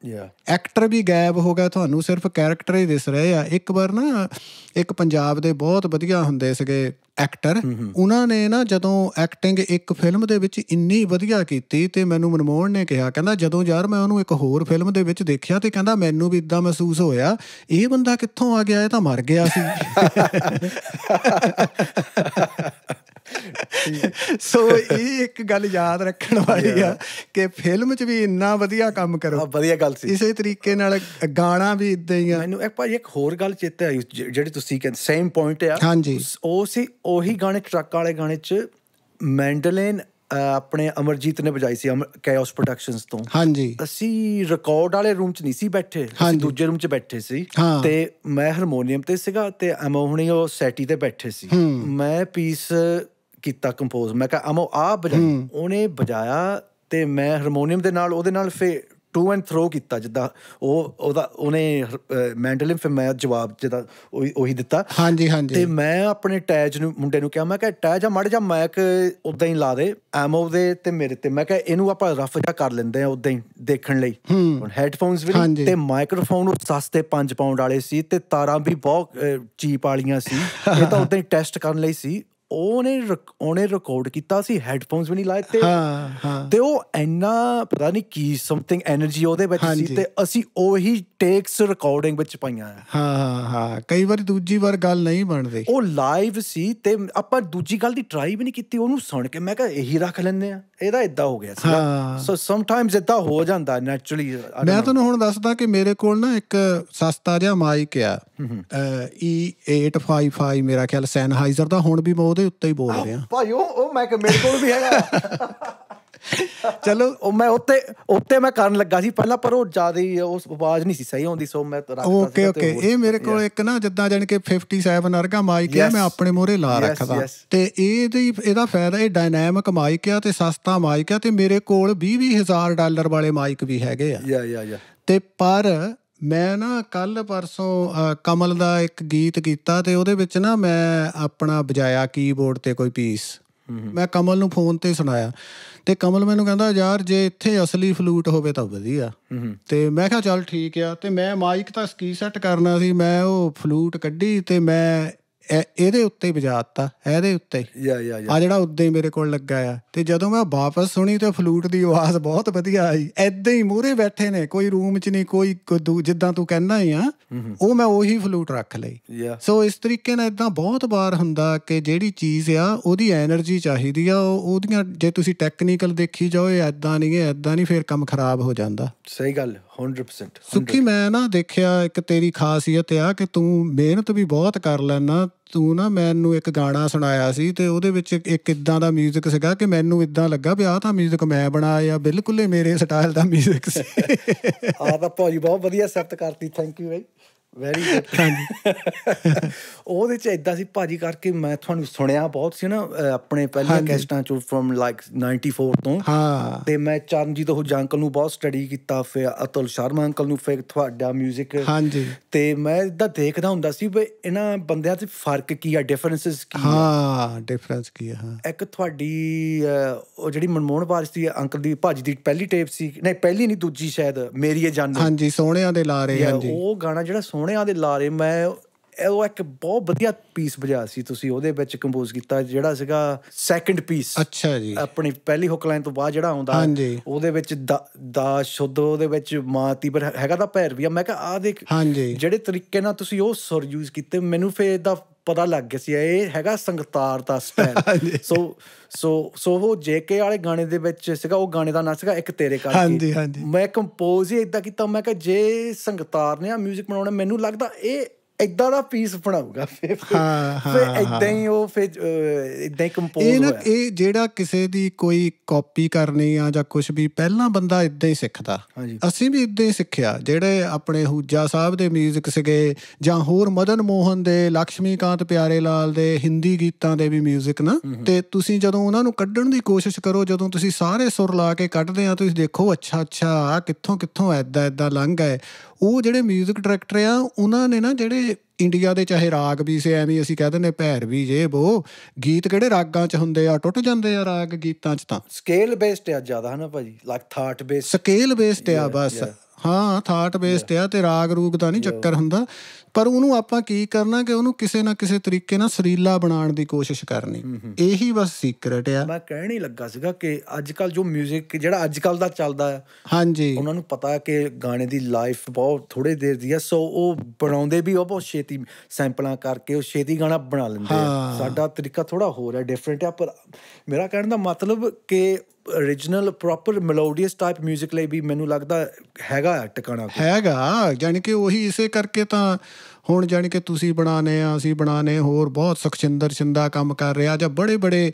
ਐਕਟਰ ਵੀ ਗਾਇਬ ਹੋ ਗਿਆ ਤੁਹਾਨੂੰ ਸਿਰਫ ਕੈਰੈਕਟਰ ਹੀ ਕੇਸ ਰਹੇ ਆ ਇੱਕ ਵਾਰ ਨਾ ਇੱਕ ਪੰਜਾਬ ਦੇ ਬਹੁਤ ਵਧੀਆ ਹੁੰਦੇ ਸੀਗੇ ਐਕਟਰ ਉਹਨਾਂ ਨੇ ਨਾ ਜਦੋਂ ਐਕਟਿੰਗ ਇੱਕ ਫਿਲਮ ਦੇ ਵਿੱਚ ਇੰਨੀ ਵਧੀਆ ਕੀਤੀ ਤੇ ਮੈਨੂੰ ਮਨਮੋਹਨ ਨੇ ਕਿਹਾ ਕਹਿੰਦਾ ਜਦੋਂ ਯਾਰ ਮੈਂ ਉਹਨੂੰ ਇੱਕ ਹੋਰ ਫਿਲਮ ਦੇ ਵਿੱਚ ਦੇਖਿਆ ਤੇ ਕਹਿੰਦਾ ਮੈਨੂੰ ਵੀ ਇਦਾਂ ਮਹਿਸੂਸ ਹੋਇਆ ਇਹ ਬੰਦਾ ਕਿੱਥੋਂ ਆ ਗਿਆ ਇਹ ਤਾਂ ਮਰ ਗਿਆ ਸੀ ਸੋ ਇਹ ਇੱਕ ਗੱਲ ਯਾਦ ਰੱਖਣ ਵਾਲੀ ਆ ਕਿ ਫਿਲਮ 'ਚ ਵੀ ਇੰਨਾ ਵਧੀਆ ਕੰਮ ਕਰੋ ਆ ਵਧੀਆ ਗੱਲ ਸੀ ਇਸੇ ਤਰੀਕੇ ਨਾਲ ਗਾਣਾ ਵੀ ਇਦਾਂ ਹੀ ਆ ਮੈਨੂੰ ਇੱਕ ਭਾਜੀ ਇੱਕ ਹੋਰ ਗੱਲ ਚੇਤੇ ਆਈ ਜਿਹੜੀ ਤੁਸੀਂ ਕਹਿੰਦੇ ਸੇਮ ਪੁਆਇੰਟ ਆ ਹਾਂਜੀ ਉਹ ਸੀ ਉਹੀ ਗਾਣੇ ਟਰੱਕ ਵਾਲੇ ਗਾਣੇ 'ਚ ਮੈਂਡਲਿਨ ਆਪਣੇ ਅਮਰਜੀਤ ਨੇ ਵਜਾਈ ਸੀ ਕੈਓਸ ਪ੍ਰੋਡਕਸ਼ਨਸ ਤੋਂ ਹਾਂਜੀ ਅਸੀਂ ਰਿਕਾਰਡ ਵਾਲੇ ਰੂਮ 'ਚ ਨਹੀਂ ਸੀ ਬੈਠੇ ਅਸੀਂ ਦੂਜੇ ਰੂਮ 'ਚ ਬੈਠੇ ਸੀ ਤੇ ਮੈਂ ਹਾਰਮੋਨੀਅਮ ਤੇ ਸੀਗਾ ਤੇ ਅਮੋਹਣੀ ਉਹ ਸੈਟੀ ਤੇ ਬੈਠੇ ਸੀ ਮੈਂ ਪੀਸ ਕੀਤਾ ਕੰਪੋਜ਼ ਮੈਂ ਕਿਹਾ ਅਮੋ ਆ ਬਜਾ ਉਹਨੇ ਬਜਾਇਆ ਤੇ ਮੈਂ ਹਾਰਮੋਨੀਅਮ ਦੇ ਨਾਲ ਉਹਦੇ ਨਾਲ ਫੇ ਟੂ ਐਂਡ ਥਰੋ ਕੀਤਾ ਜਿੱਦਾਂ ਉਹ ਉਹਦਾ ਉਹਨੇ ਮੈਂਡਲਿਨ ਫਿਰ ਮੈਂ ਜਵਾਬ ਜਿੱਦਾਂ ਉਹੀ ਦਿੱਤਾ ਹਾਂਜੀ ਹਾਂਜੀ ਤੇ ਮੈਂ ਆਪਣੇ ਟੈਜ ਨੂੰ ਮੁੰਡੇ ਨੂੰ ਕਿਹਾ ਮੈਂ ਕਿਹਾ ਟੈਜ ਆ ਮੜ ਜਾ ਮੈਕ ਉਦਾਂ ਹੀ ਲਾ ਦੇ ਐਮਓ ਦੇ ਤੇ ਮੇਰੇ ਤੇ ਮੈਂ ਕਿਹਾ ਇਹਨੂੰ ਆਪਾਂ ਰਫ ਜਾ ਕਰ ਲੈਂਦੇ ਆ ਉਦਾਂ ਹੀ ਦੇਖਣ ਲਈ ਹੁਣ ਹੈੱਡਫੋਨਸ ਵੀ ਤੇ ਮਾਈਕ੍ਰੋਫੋਨ ਉਹ ਸਸਤੇ 5 ਪਾਉਂਡ ਵਾਲੇ ਸੀ ਤੇ ਤਾਰਾਂ ਵੀ ਬਹੁਤ ਚੀਪ ਵਾਲੀਆਂ ਸੀ ਇਹ ਤਾਂ ਉਦਾਂ ਹੀ ਟੈਸਟ ਕਰਨ ਲਈ ਸੀ ਉਹਨੇ ਉਹਨੇ ਰਿਕਾਰਡ ਕੀਤਾ ਸੀ ਹੈੱਡਫੋਨਸ ਵੀ ਨਹੀਂ ਲਾਏ ਤੇ ਹਾਂ ਹਾਂ ਤੇ ਉਹ ਐਨਾ ਪਤਾ ਨਹੀਂ ਕੀ ਸਮਥਿੰਗ એનર્ਜੀ ਉਹਦੇ ਵਿੱਚ ਸੀ ਤੇ ਅਸੀਂ ਉਹੀ ਟੇਕਸ ਰਿਕਾਰਡਿੰਗ ਵਿੱਚ ਪਾਈਆਂ ਹਾਂ ਹਾਂ ਕਈ ਵਾਰੀ ਦੂਜੀ ਵਾਰ ਗੱਲ ਨਹੀਂ ਬਣਦੀ ਉਹ ਲਾਈਵ ਸੀ ਤੇ ਆਪਾਂ ਦੂਜੀ ਗੱਲ ਦੀ ਟਰਾਈ ਵੀ ਨਹੀਂ ਕੀਤੀ ਉਹਨੂੰ ਸੁਣ ਕੇ ਮੈਂ ਕਿਹਾ ਇਹੀ ਰੱਖ ਲੈਂਦੇ ਆ ਇਹਦਾ ਇਦਾਂ ਹੋ ਗਿਆ ਸੀ ਸੋ ਸਮ ਟਾਈਮਸ ਇਦਾਂ ਹੋ ਜਾਂਦਾ ਨੈਚੁਰਲੀ ਮੈਂ ਤੁਹਾਨੂੰ ਹੁਣ ਦੱਸਦਾ ਕਿ ਮੇਰੇ ਕੋਲ ਨਾ ਇੱਕ ਸਸਤਾ ਜਿਹਾ ਮਾਈਕ ਆ E855 ਮੇਰਾ ਖਿਆਲ ਸੈਨਹਾਈਜ਼ਰ ਦਾ ਹੁਣ ਵੀ ਬਹੁਤ ਉਹਦੇ ਉੱਤੇ ਹੀ ਬੋਲ ਰਹੇ ਆ ਭਾਈ ਉਹ ਉਹ ਮੈਂ ਮੇਰੇ ਕੋਲ ਵੀ ਹੈਗਾ ਚਲੋ ਉਹ ਮੈਂ ਉੱਤੇ ਉੱਤੇ ਮੈਂ ਕਰਨ ਲੱਗਾ ਸੀ ਪਹਿਲਾਂ ਪਰ ਉਹ ਜਿਆਦਾ ਹੀ ਉਸ ਆਵਾਜ਼ ਨਹੀਂ ਸੀ ਸਹੀ ਆਉਂਦੀ ਸੋ ਮੈਂ ਰੱਖਤਾ ਸੀ ਓਕੇ ਓਕੇ ਇਹ ਮੇਰੇ ਕੋਲ ਇੱਕ ਨਾ ਜਿੱਦਾਂ ਜਾਨ ਕੇ 57 ਅਰਗਾ ਮਾਈਕ ਹੈ ਮੈਂ ਆਪਣੇ ਮੋਰੇ ਲਾ ਰੱਖਦਾ ਤੇ ਇਹਦੀ ਇਹਦਾ ਫਾਇਦਾ ਇਹ ਡਾਇਨਾਮਿਕ ਮਾਈਕ ਆ ਤੇ ਸਸਤਾ ਮਾਈਕ ਆ ਤੇ ਮੇਰੇ ਕੋਲ 20 20000 ਡਾਲਰ ਵਾਲੇ ਮਾਈਕ ਵੀ ਹੈਗੇ ਆ ਯਾ ਯਾ ਯਾ ਤੇ ਪਰ ਮੈਂ ਨਾ ਕੱਲ ਪਰਸੋਂ ਕਮਲ ਦਾ ਇੱਕ ਗੀਤ ਕੀਤਾ ਤੇ ਉਹਦੇ ਵਿੱਚ ਨਾ ਮੈਂ ਆਪਣਾ ਵਜਾਇਆ ਕੀਬੋਰਡ ਤੇ ਕੋਈ ਪੀਸ ਮੈਂ ਕਮਲ ਨੂੰ ਫੋਨ ਤੇ ਸੁਣਾਇਆ ਤੇ ਕਮਲ ਮੈਨੂੰ ਕਹਿੰਦਾ ਯਾਰ ਜੇ ਇੱਥੇ ਅਸਲੀ ਫਲੂਟ ਹੋਵੇ ਤਾਂ ਵਧੀਆ ਤੇ ਮੈਂ ਕਿਹਾ ਚੱਲ ਠੀਕ ਆ ਤੇ ਮੈਂ ਮਾਈਕ ਤਾਂ ਸਕੀ ਸੈੱਟ ਕਰਨਾ ਸੀ ਮੈਂ ਉਹ ਫਲੂਟ ਕੱਢੀ ਤੇ ਮੈਂ ਇਹਦੇ ਉੱਤੇ ਵਜਾਤਾ ਇਹਦੇ ਉੱਤੇ ਯਾ ਯਾ ਯਾ ਆ ਜਿਹੜਾ ਉੱਦੇ ਮੇਰੇ ਕੋਲ ਲੱਗਾ ਆ ਤੇ ਜਦੋਂ ਮੈਂ ਵਾਪਸ ਸੁਣੀ ਤੇ ਫਲੂਟ ਦੀ ਆਵਾਜ਼ ਬਹੁਤ ਵਧੀਆ ਆਈ ਐਦਾਂ ਹੀ ਮੂਰੇ ਬੈਠੇ ਨੇ ਕੋਈ ਰੂਮ 'ਚ ਨਹੀਂ ਕੋਈ ਜਿੱਦਾਂ ਤੂੰ ਕਹਿੰਦਾ ਆ ਉਹ ਮੈਂ ਉਹੀ ਫਲੂਟ ਰੱਖ ਲਈ ਸੋ ਇਸ ਤਰੀਕੇ ਨਾਲ ਇਦਾਂ ਬਹੁਤ ਵਾਰ ਹੁੰਦਾ ਕਿ ਜਿਹੜੀ ਚੀਜ਼ ਆ ਉਹਦੀ એનર્ਜੀ ਚਾਹੀਦੀ ਆ ਉਹਦੀਆਂ ਜੇ ਤੁਸੀਂ ਟੈਕਨੀਕਲ ਦੇਖੀ ਜਾਓ ਇਹ ਐਦਾਂ ਨਹੀਂ ਹੈ ਐਦਾਂ ਨਹੀਂ ਫੇਰ ਕੰਮ ਖਰਾਬ ਹੋ ਜਾਂਦਾ ਸਹੀ ਗੱਲ 100% ਸੁੱਖੀ ਮੈਂ ਨਾ ਦੇਖਿਆ ਇੱਕ ਤੇਰੀ ਖਾਸੀਅਤ ਆ ਕਿ ਤੂੰ ਮਿਹਨਤ ਵੀ ਬਹੁਤ ਕਰ ਲੈਣਾ ਤੂੰ ਨਾ ਮੈਨੂੰ ਇੱਕ ਗਾਣਾ ਸੁਣਾਇਆ ਸੀ ਤੇ ਉਹਦੇ ਵਿੱਚ ਇੱਕ ਇਦਾਂ ਦਾ 뮤직 ਸੀਗਾ ਕਿ ਮੈਨੂੰ ਇਦਾਂ ਲੱਗਾ ਵੀ ਆਹ ਤਾਂ 뮤직 ਮੈਂ ਬਣਾਇਆ ਬਿਲਕੁਲੇ ਬਿਲਕੁਲ ਹੀ ਮੇਰੇ ਸਟਾਈਲ ਦਾ 뮤직 ਸੀ ਆਹ ਤਾਂ ਭਾਜੀ ਬਹੁਤ ਵਧੀਆ ਸੈਪਟ ਕਰਤੀ ਥੈਂਕ ਯੂ ਬਾਈ ਵੈਰੀ ਗੁੱਡ ਹਾਂਜੀ ਉਹਦੇ ਚ ਇਦਾਂ ਸੀ ਭਾਜੀ ਕਰਕੇ ਮੈਂ ਤੁਹਾਨੂੰ ਸੁਣਿਆ ਬਹੁਤ ਸੀ ਨਾ ਆਪਣੇ ਪਹਿਲੇ ਕੈਸਟਾਂ ਚੋਂ ਫਰਮ ਲਾਈਕ 94 ਤੋਂ ਹਾਂ ਤੇ ਮੈਂ ਚਰਨਜੀਤ ਉਹ ਜੰਕਲ ਨੂੰ ਬਹੁਤ ਸਟੱਡੀ ਕੀਤਾ ਫਿਰ ਅਤਲ ਸ਼ਰਮਾ ਅੰਕਲ ਨੂੰ ਫਿਰ ਤੁਹਾਡਾ 뮤직 ਹਾਂਜੀ ਤੇ ਮੈਂ ਇਦਾਂ ਦੇਖਦਾ ਹੁੰਦਾ ਸੀ ਵੀ ਇਹਨਾਂ ਬੰਦਿਆਂ 'ਚ ਫਰਕ ਕੀ ਆ ਡਿਫਰੈਂਸਸ ਕੀ ਆ ਹਾਂ ਡਿਫਰੈਂਸ ਕੀ ਆ ਹਾਂ ਇੱਕ ਤੁਹਾਡੀ ਉਹ ਜਿਹੜੀ ਮਨਮੋਹਨ ਬਾਰਿਸ਼ ਦੀ ਅੰਕਲ ਦੀ ਭਾਜੀ ਦੀ ਪਹਿਲੀ ਟੇਪ ਸੀ ਨਹੀਂ ਪਹਿਲੀ ਨਹੀਂ ਦੂਜੀ ਸ਼ਾਇਦ ਮੇਰੀ ਇਹ ਜਾਨ ਹਾਂਜੀ ਸੋਹਣਿਆਂ ਦੇ ਲਾਰੇ ਹਾਂਜੀ ਉਹ ਗਾਣਾ ਜਿਹੜਾ ਸੋਹਣਾ ਸੋਹਣਿਆਂ ਦੇ ਲਾਰੇ ਮੈਂ ਉਹ ਇੱਕ ਬਹੁਤ ਵਧੀਆ ਪੀਸ ਵਜਾ ਸੀ ਤੁਸੀਂ ਉਹਦੇ ਵਿੱਚ ਕੰਪੋਜ਼ ਕੀਤਾ ਜਿਹੜਾ ਸੀਗਾ ਸੈਕੰਡ ਪੀਸ ਅੱਛਾ ਜੀ ਆਪਣੀ ਪਹਿਲੀ ਹੁੱਕ ਲਾਈਨ ਤੋਂ ਬਾਅਦ ਜਿਹੜਾ ਆਉਂਦਾ ਉਹਦੇ ਵਿੱਚ ਦਾ ਸ਼ੁੱਧ ਉਹਦੇ ਵਿੱਚ ਮਾਤੀ ਪਰ ਹੈਗਾ ਤਾਂ ਆ ਮੈਂ ਕਿਹਾ ਆ ਦੇ ਜਿਹੜੇ ਤਰੀਕੇ ਨਾਲ ਤੁਸੀਂ ਉਹ ਸੁਰ ਯੂਜ਼ ਕੀਤੇ ਮੈਨੂੰ ਫੇਰ ਦਾ ਪਤਾ ਲੱਗ ਗਿਆ ਸੀ ਇਹ ਹੈਗਾ ਸੰਗਤਾਰ ਦਾ ਸਟਾਈਲ ਸੋ ਸੋ ਸੋ ਉਹ ਜੇਕੇ ਵਾਲੇ ਗਾਣੇ ਦੇ ਵਿੱਚ ਸੀਗਾ ਉਹ ਗਾਣੇ ਦਾ ਨਾਮ ਸੀਗਾ ਇੱਕ ਤੇਰੇ ਕਰਕੇ ਹਾਂਜੀ ਹਾਂਜੀ ਮੈਂ ਕੰਪੋਜ਼ ਹੀ ਇਦਾਂ ਕੀਤਾ ਮੈਂ ਕਿਹਾ ਜੇ ਸੰਗਤਾਰ ਨੇ ਆ 뮤직 ਬਣਾਉਣਾ ਮੈਨੂੰ ਲੱਗਦਾ ਇਹ ਇਦਾਂ ਦਾ ਪੀਸ ਬਣਾਊਗਾ ਫਿਰ ਹਾਂ ਹਾਂ ਇਦਾਂ ਹੀ ਉਹ ਫਿਰ ਇਦਾਂ ਹੀ ਕੰਪੋਜ਼ ਇਹ ਇਹ ਜਿਹੜਾ ਕਿਸੇ ਦੀ ਕੋਈ ਕਾਪੀ ਕਰਨੀ ਆ ਜਾਂ ਕੁਝ ਵੀ ਪਹਿਲਾਂ ਬੰਦਾ ਇਦਾਂ ਹੀ ਸਿੱਖਦਾ ਅਸੀਂ ਵੀ ਇਦਾਂ ਹੀ ਸਿੱਖਿਆ ਜਿਹੜੇ ਆਪਣੇ ਹੂਜਾ ਸਾਹਿਬ ਦੇ 뮤직 ਸੀਗੇ ਜਾਂ ਹੋਰ ਮਦਨ ਮੋਹਨ ਦੇ ਲక్ష్ਮੀਕਾਂਤ ਪਿਆਰੇ ਲਾਲ ਦੇ ਹਿੰਦੀ ਗੀਤਾਂ ਦੇ ਵੀ 뮤직 ਨਾ ਤੇ ਤੁਸੀਂ ਜਦੋਂ ਉਹਨਾਂ ਨੂੰ ਕੱਢਣ ਦੀ ਕੋਸ਼ਿਸ਼ ਕਰੋ ਜਦੋਂ ਤੁਸੀਂ ਸਾਰੇ ਸੁਰ ਲਾ ਕੇ ਕੱਢਦੇ ਆ ਤੁਸੀਂ ਦੇਖੋ ਅੱਛਾ ਅੱਛਾ ਆ ਕਿੱਥੋਂ ਕਿੱਥੋਂ ਐਦਾ ਐਦਾ ਲੰਘ ਗਏ ਉਹ ਜਿਹੜੇ 뮤직 ਡਾਇਰੈਕਟਰ ਆ ਉਹਨਾਂ ਨੇ ਨਾ ਜਿਹੜੇ ਇੰਡੀਆ ਦੇ ਚਾਹੇ ਰਾਗ ਵੀ ਸੇ ਐਵੇਂ ਅਸੀਂ ਕਹਿ ਪੈਰ ਵੀ ਜੇ ਬੋ ਗੀਤ ਕਿਹੜੇ ਰਾਗਾਂ ਚ ਹੁੰਦੇ ਆ ਟੁੱਟ ਜਾਂਦੇ ਆ ਰਾਗ ਗੀਤਾਂ ਚ ਤਾਂ ਸਕੇਲ ਬੇਸਡ ਆ ਜ਼ਿਆਦਾ ਹਨਾ ਭਾਜੀ like thaat based scale based ਆ ਬਸ ਹਾਂ ਥਾਟ ਬੇਸਡ ਆ ਤੇ ਰਾਗ ਰੂਗ ਦਾ ਨਹੀਂ ਚੱਕਰ ਹੁੰਦਾ ਪਰ ਉਹਨੂੰ ਆਪਾਂ ਕੀ ਕਰਨਾ ਕਿ ਉਹਨੂੰ ਕਿਸੇ ਨਾ ਕਿਸੇ ਤਰੀਕੇ ਨਾਲ ਸਰੀਲਾ ਬਣਾਉਣ ਦੀ ਕੋਸ਼ਿਸ਼ ਕਰਨੀ ਇਹੀ ਬਸ ਸੀਕ੍ਰੇਟ ਆ ਮੈਂ ਕਹਿਣ ਹੀ ਲੱਗਾ ਸੀਗਾ ਕਿ ਅੱਜ ਕੱਲ ਜੋ 뮤직 ਜਿਹੜਾ ਅੱਜ ਕੱਲ ਦਾ ਚੱਲਦਾ ਹੈ ਹਾਂਜੀ ਉਹਨਾਂ ਨੂੰ ਪਤਾ ਕਿ ਗਾਣੇ ਦੀ ਲਾਈਫ ਬਹੁਤ ਥੋੜੇ ਦੇਰ ਦੀ ਹੈ ਸੋ ਉਹ ਬਣਾਉਂਦੇ ਵੀ ਉਹ ਬਹੁਤ ਛੇਤੀ ਸੈਂਪਲਾਂ ਕਰਕੇ ਉਹ ਛੇਤੀ ਗਾਣਾ ਬਣਾ ਲੈਂਦੇ ਆ ਸਾਡਾ ਤਰੀਕਾ ਥੋੜਾ ਹੋਰ ਹੈ ਡਿਫਰੈਂਟ ਆ ਪਰ ਮੇਰਾ ਕਹਿਣ ਦਾ ਮਤਲਬ ਕਿ origignal proper melodious type music ਲਈ ਵੀ ਮੈਨੂੰ ਲੱਗਦਾ ਹੈਗਾ ਟਿਕਾਣਾ ਹੈਗਾ ਯਾਨੀ ਕਿ ਉਹੀ ਇਸੇ ਕਰਕੇ ਤਾਂ ਹੁਣ ਜਾਨੀ ਕਿ ਤੁਸੀਂ ਬਣਾਨੇ ਆ ਅਸੀਂ ਬਣਾਨੇ ਹੋਰ ਬਹੁਤ ਸੁਖਚਿੰਦਰ ਸਿੰਦਾ ਕੰਮ ਕਰ ਰਿਹਾ ਜਾਂ ਬੜੇ ਬੜੇ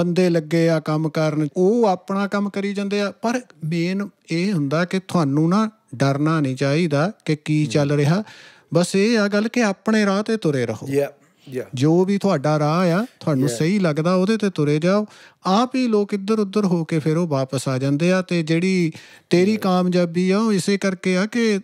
ਬੰਦੇ ਲੱਗੇ ਆ ਕੰਮ ਕਰਨ ਉਹ ਆਪਣਾ ਕੰਮ ਕਰੀ ਜਾਂਦੇ ਆ ਪਰ ਮੇਨ ਇਹ ਹੁੰਦਾ ਕਿ ਤੁਹਾਨੂੰ ਨਾ ਡਰਨਾ ਨਹੀਂ ਚਾਹੀਦਾ ਕਿ ਕੀ ਚੱਲ ਰਿਹਾ ਬਸ ਇਹ ਆ ਗੱਲ ਕਿ ਆਪਣੇ ਰਾਹ ਤੇ ਤੁਰੇ ਰਹੋ ਯਾ ਜੋ ਵੀ ਤੁਹਾਡਾ ਰਾਹ ਆ ਤੁਹਾਨੂੰ ਸਹੀ ਲੱਗਦਾ ਉਹਦੇ ਤੇ ਤੁਰੇ ਜਾਓ ਆਪ ਹੀ ਲੋਕ ਇੱਧਰ ਉੱਧਰ ਹੋ ਕੇ ਫਿਰ ਉਹ ਵਾਪਸ ਆ ਜਾਂਦੇ ਆ ਤੇ ਜਿਹੜੀ ਤੇਰੀ ਕਾਮਯਾਬੀ ਆ ਉਹ ਇਸੇ ਕਰਕੇ ਆ ਕਿ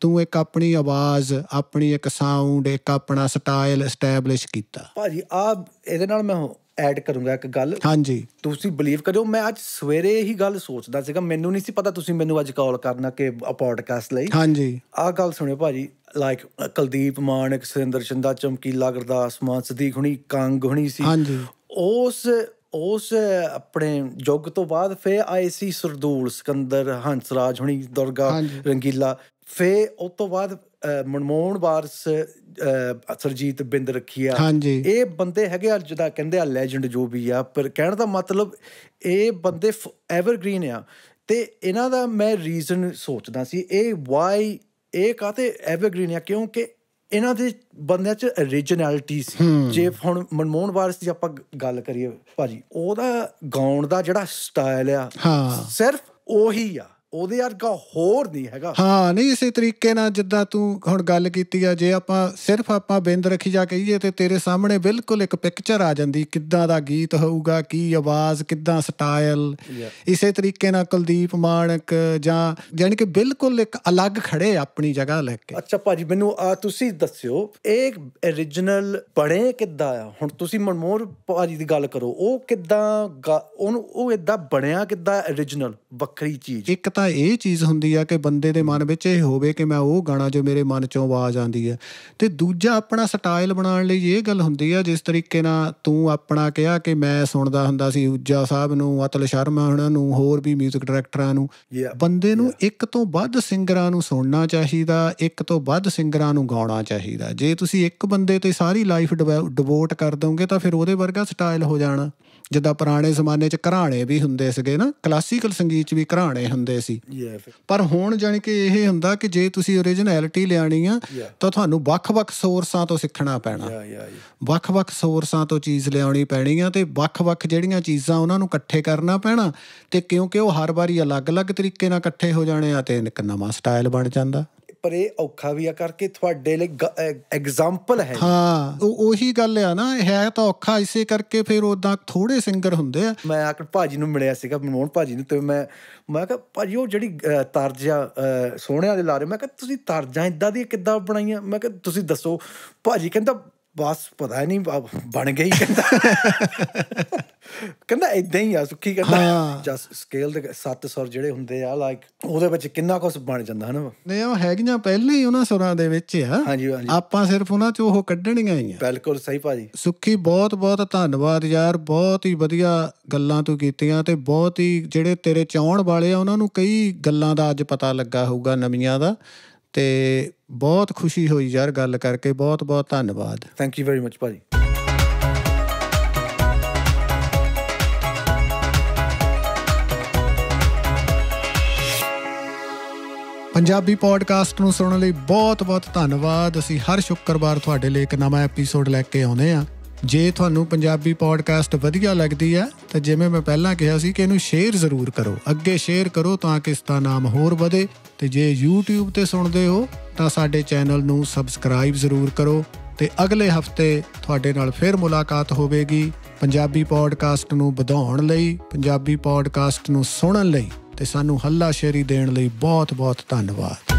ਤੂੰ ਇੱਕ ਆਪਣੀ ਆਵਾਜ਼ ਆਪਣੀ ਇੱਕ ਸਾਊਂਡ ਇੱਕ ਆਪਣਾ ਸਟਾਈਲ ਐਸਟੈਬਲਿਸ਼ ਕੀਤਾ ਭਾਜੀ ਆ ਇਹਦੇ ਨਾਲ ਮੈਂ ਐਡ ਕਰੂੰਗਾ ਇੱਕ ਗੱਲ ਹਾਂਜੀ ਤੁਸੀਂ ਬਲੀਵ ਕਰਿਓ ਮੈਂ ਅੱਜ ਸਵੇਰੇ ਹੀ ਗੱਲ ਸੋਚਦਾ ਸੀਗਾ ਮੈਨੂੰ ਨਹੀਂ ਸੀ ਪਤਾ ਤੁਸੀਂ ਮੈਨੂੰ ਅੱਜ ਕਾਲ ਕਰਨਾ ਕਿ ਪੋਡਕਾਸਟ ਲਈ ਹਾਂਜੀ ਆ ਗੱਲ ਸੁਣਿਓ ਭਾਜੀ ਲਾਈਕ ਕਲਦੀਪ ਮਾਨਕ ਸਿੰਦਰ ਚੰਦਾ ਚਮਕੀਲਾ ਗਰਦਾਸ ਮਾਨ ਸਦੀਕ ਹੁਣੀ ਕੰਗ ਹੁਣੀ ਸੀ ਹਾਂਜੀ ਉਸ ਉਸ ਆਪਣੇ ਜੋਗ ਤੋਂ ਬਾਅਦ ਫੇ ਆਏ ਸੀ ਸਰਦੂਲ ਸਿਕੰਦਰ ਹੰਸਰਾਜ ਹੁਣੀ ਦੁਰਗਾ ਰੰਗੀਲਾ ਫੇ ਉਸ ਤੋਂ ਬਾਅਦ ਮਨਮੋਹਨ ਵਾਰਸ ਸਰਜੀਤ ਬਿੰਦ ਰੱਖੀ ਆ ਇਹ ਬੰਦੇ ਹੈਗੇ ਅੱਜ ਜਿਹਦਾ ਕਹਿੰਦੇ ਆ ਲੈਜੈਂਡ ਜੋ ਵੀ ਆ ਪਰ ਕਹਿਣ ਦਾ ਮਤਲਬ ਇਹ ਬੰਦੇ ਐਵਰਗ੍ਰੀਨ ਆ ਤੇ ਇਹਨਾਂ ਦਾ ਮੈਂ ਰੀਜ਼ਨ ਸੋਚਦਾ ਸੀ ਇਹ ਵਾਈ ਇਹ ਕਾਤੇ ਐਵਰਗ੍ਰੀਨ ਆ ਕਿਉਂਕਿ ਇਹਨਾਂ ਦੇ ਬੰਦਿਆਂ 'ਚ origignality ਸੀ ਜੇ ਹੁਣ ਮਨਮੋਹਨ ਵਾਰਸ ਦੀ ਆਪਾਂ ਗੱਲ ਕਰੀਏ ਭਾਜੀ ਉਹਦਾ ਗਾਉਣ ਦਾ ਜਿਹੜਾ ਸਟਾਈਲ ਆ ਸਿਰਫ ਉਹੀ ਆ ਉਹਦੇ ਵਰਗਾ ਹੋਰ ਨਹੀਂ ਹੈਗਾ ਹਾਂ ਨਹੀਂ ਇਸੇ ਤਰੀਕੇ ਨਾਲ ਜਿੱਦਾਂ ਤੂੰ ਹੁਣ ਗੱਲ ਕੀਤੀ ਆ ਜੇ ਆਪਾਂ ਸਿਰਫ ਆਪਾਂ ਬਿੰਦ ਰੱਖੀ ਜਾ ਕਹੀਏ ਤੇ ਤੇਰੇ ਸਾਹਮਣੇ ਬਿਲਕੁਲ ਇੱਕ ਪਿਕਚਰ ਆ ਜਾਂਦੀ ਕਿੱਦਾਂ ਦਾ ਗੀਤ ਹੋਊਗਾ ਕੀ ਆਵਾਜ਼ ਕਿੱਦਾਂ ਸਟਾਈਲ ਇਸੇ ਤਰੀਕੇ ਨਾਲ ਕੁਲਦੀਪ ਮਾਨਕ ਜਾਂ ਯਾਨੀ ਕਿ ਬਿਲਕੁਲ ਇੱਕ ਅਲੱਗ ਖੜੇ ਆਪਣੀ ਜਗ੍ਹਾ ਲੈ ਕੇ ਅੱਛਾ ਭਾਜੀ ਮੈਨੂੰ ਆ ਤੁਸੀਂ ਦੱਸਿਓ ਇਹ origignal ਬਣੇ ਕਿੱਦਾਂ ਆ ਹੁਣ ਤੁਸੀਂ ਮਨਮੋਹ ਭਾਜੀ ਦੀ ਗੱਲ ਕਰੋ ਉਹ ਕਿੱਦਾਂ ਉਹਨੂੰ ਉਹ ਇਦਾਂ ਬਣਿਆ ਕਿੱਦਾਂ origignal ਵੱਖਰੀ ਚੀਜ਼ ਇੱਕ ਤਾਂ ਇਹ ਚੀਜ਼ ਹੁੰਦੀ ਆ ਕਿ ਬੰਦੇ ਦੇ ਮਨ ਵਿੱਚ ਇਹ ਹੋਵੇ ਕਿ ਮੈਂ ਉਹ ਗਾਣਾ ਜੋ ਮੇਰੇ ਮਨ ਚੋਂ ਆਵਾਜ਼ ਆਉਂਦੀ ਹੈ ਤੇ ਦੂਜਾ ਆਪਣਾ ਸਟਾਈਲ ਬਣਾਉਣ ਲਈ ਇਹ ਗੱਲ ਹੁੰਦੀ ਆ ਜਿਸ ਤਰੀਕੇ ਨਾਲ ਤੂੰ ਆਪਣਾ ਕਿਹਾ ਕਿ ਮੈਂ ਸੁਣਦਾ ਹੁੰਦਾ ਸੀ ਉੱਜਾ ਸਾਹਿਬ ਨੂੰ ਅਤਲ ਸ਼ਰਮਾ ਹੁਣਾਂ ਨੂੰ ਹੋਰ ਵੀ 뮤직 ਡਾਇਰੈਕਟਰਾਂ ਨੂੰ ਬੰਦੇ ਨੂੰ ਇੱਕ ਤੋਂ ਵੱਧ ਸਿੰਗਰਾਂ ਨੂੰ ਸੁਣਨਾ ਚਾਹੀਦਾ ਇੱਕ ਤੋਂ ਵੱਧ ਸਿੰਗਰਾਂ ਨੂੰ ਗਾਉਣਾ ਚਾਹੀਦਾ ਜੇ ਤੁਸੀਂ ਇੱਕ ਬੰਦੇ ਤੇ ਸਾਰੀ ਲਾਈਫ ਡਿਵੋਟ ਕਰ ਦੋਗੇ ਤਾਂ ਫਿਰ ਉਹਦੇ ਵਰਗਾ ਸਟਾਈਲ ਹੋ ਜਾਣਾ ਜਿੱਦਾਂ ਪੁਰਾਣੇ ਜ਼ਮਾਨੇ 'ਚ ਘਰਾਣੇ ਵੀ ਹੁੰਦੇ ਸੀਗੇ ਨਾ ਕਲਾਸੀਕਲ ਸੰਗੀਤ 'ਚ ਵੀ ਘਰਾਣੇ ਹੁੰਦੇ ਸੀ ਪਰ ਹੁਣ ਜਾਨੀ ਕਿ ਇਹ ਹੁੰਦਾ ਕਿ ਜੇ ਤੁਸੀਂ origignality ਲਿਆਣੀ ਆ ਤਾਂ ਤੁਹਾਨੂੰ ਵੱਖ-ਵੱਖ ਸੋਰਸਾਂ ਤੋਂ ਸਿੱਖਣਾ ਪੈਣਾ ਵੱਖ-ਵੱਖ ਸੋਰਸਾਂ ਤੋਂ ਚੀਜ਼ ਲਿਆਉਣੀ ਪੈਣੀ ਆ ਤੇ ਵੱਖ-ਵੱਖ ਜਿਹੜੀਆਂ ਚੀਜ਼ਾਂ ਉਹਨਾਂ ਨੂੰ ਇਕੱਠੇ ਕਰਨਾ ਪੈਣਾ ਤੇ ਕਿਉਂਕਿ ਉਹ ਹਰ ਵਾਰੀ ਅਲੱਗ-ਅਲੱਗ ਤਰੀਕੇ ਨਾਲ ਇਕੱਠੇ ਹੋ ਜਾਣੇ ਆ ਤੇ ਇੱਕ ਨਵਾਂ ਸਟਾਈਲ ਬਣ ਜਾਂਦਾ ਪਰ ਇਹ ਔਖਾ ਵੀ ਆ ਕਰਕੇ ਤੁਹਾਡੇ ਲਈ ਐਗਜ਼ਾਮਪਲ ਹੈ ਹਾਂ ਉਹੀ ਗੱਲ ਆ ਨਾ ਹੈ ਤਾਂ ਔਖਾ ਇਸੇ ਕਰਕੇ ਫਿਰ ਉਦਾਂ ਥੋੜੇ ਸਿੰਗਰ ਹੁੰਦੇ ਆ ਮੈਂ ਆਕਰ ਭਾਜੀ ਨੂੰ ਮਿਲਿਆ ਸੀਗਾ ਮਨਮੋਹਨ ਭਾਜੀ ਨੂੰ ਤੇ ਮੈਂ ਮੈਂ ਕਿਹਾ ਭਾਜੀ ਉਹ ਜਿਹੜੀ ਤਰਜਾ ਸੋਹਣਿਆਂ ਦੇ ਲਾਰੇ ਮੈਂ ਕਿਹਾ ਤੁਸੀਂ ਤਰਜਾਂ ਇਦਾਂ ਦੀ ਕਿੱਦਾਂ ਬਣਾਈਆਂ ਮੈਂ ਕਿਹਾ ਤੁਸੀਂ ਦੱਸੋ ਭਾਜੀ ਕਹਿੰਦਾ ਬਸ ਪਤਾ ਨਹੀਂ ਬਣ ਗਈ ਕਹਿੰਦਾ ਕਹਿੰਦਾ ਇਦਾਂ ਹੀ ਆ ਸੁੱਕੀ ਕਹਿੰਦਾ ਜਸ ਸਕੇਲ ਦੇ 7 ਸੁਰ ਜਿਹੜੇ ਹੁੰਦੇ ਆ ਲਾਈਕ ਉਹਦੇ ਵਿੱਚ ਕਿੰਨਾ ਕੁਝ ਬਣ ਜਾਂਦਾ ਹਨਾ ਨਹੀਂ ਉਹ ਹੈਗੀਆਂ ਪਹਿਲਾਂ ਹੀ ਉਹਨਾਂ ਸੁਰਾਂ ਦੇ ਵਿੱਚ ਆ ਹਾਂਜੀ ਹਾਂਜੀ ਆਪਾਂ ਸਿਰਫ ਉਹਨਾਂ ਚੋਂ ਉਹ ਕੱਢਣੀਆਂ ਹੀ ਆ ਬਿਲਕੁਲ ਸਹੀ ਭਾਜੀ ਸੁੱਕੀ ਬਹੁਤ ਬਹੁਤ ਧੰਨਵਾਦ ਯਾਰ ਬਹੁਤ ਹੀ ਵਧੀਆ ਗੱਲਾਂ ਤੂੰ ਕੀਤੀਆਂ ਤੇ ਬਹੁਤ ਹੀ ਜਿਹੜੇ ਤੇਰੇ ਚਾਹਣ ਵਾਲੇ ਆ ਉਹਨਾਂ ਨੂੰ ਕਈ ਗੱਲਾਂ ਦਾ ਅੱਜ ਪਤਾ ਲੱਗਾ ਹੋਊਗਾ ਨਵੀਆਂ ਦਾ ਤੇ ਬਹੁਤ ਖੁਸ਼ੀ ਹੋਈ ਯਾਰ ਗੱਲ ਕਰਕੇ ਬਹੁਤ ਬਹੁਤ ਧੰਨਵਾਦ ਥੈਂਕ ਯੂ ਵੈਰੀ ਮਚ ਭਾਜੀ ਪੰਜਾਬੀ ਪੋਡਕਾਸਟ ਨੂੰ ਸੁਣਨ ਲਈ ਬਹੁਤ-ਬਹੁਤ ਧੰਨਵਾਦ ਅਸੀਂ ਹਰ ਸ਼ੁੱਕਰਵਾਰ ਤੁਹਾਡੇ ਲਈ ਇੱਕ ਨਵਾਂ ਐਪੀਸੋਡ ਲੈ ਕੇ ਆਉਂਦੇ ਆ ਜੇ ਤੁਹਾਨੂੰ ਪੰਜਾਬੀ ਪੋਡਕਾਸਟ ਵਧੀਆ ਲੱਗਦੀ ਹੈ ਤਾਂ ਜਿਵੇਂ ਮੈਂ ਪਹਿਲਾਂ ਕਿਹਾ ਸੀ ਕਿ ਇਹਨੂੰ ਸ਼ੇਅਰ ਜ਼ਰੂਰ ਕਰੋ ਅੱਗੇ ਸ਼ੇਅਰ ਕਰੋ ਤਾਂ ਕਿ ਇਸ ਦਾ ਨਾਮ ਹੋਰ ਵਧੇ ਤੇ ਜੇ YouTube ਤੇ ਸੁਣਦੇ ਹੋ ਤਾਂ ਸਾਡੇ ਚੈਨਲ ਨੂੰ ਸਬਸਕ੍ਰਾਈਬ ਜ਼ਰੂਰ ਕਰੋ ਤੇ ਅਗਲੇ ਹਫਤੇ ਤੁਹਾਡੇ ਨਾਲ ਫੇਰ ਮੁਲਾਕਾਤ ਹੋਵੇਗੀ ਪੰਜਾਬੀ ਪੋਡਕਾਸਟ ਨੂੰ ਵਧਾਉਣ ਲਈ ਪੰਜਾਬੀ ਪੋਡਕਾਸਟ ਨੂੰ ਸੁਣਨ ਲਈ ਤੇ ਸਾਨੂੰ ਹੱਲਾ ਸ਼ੇਰੀ ਦੇਣ ਲਈ ਬਹੁਤ ਬਹੁਤ ਧੰਨਵਾਦ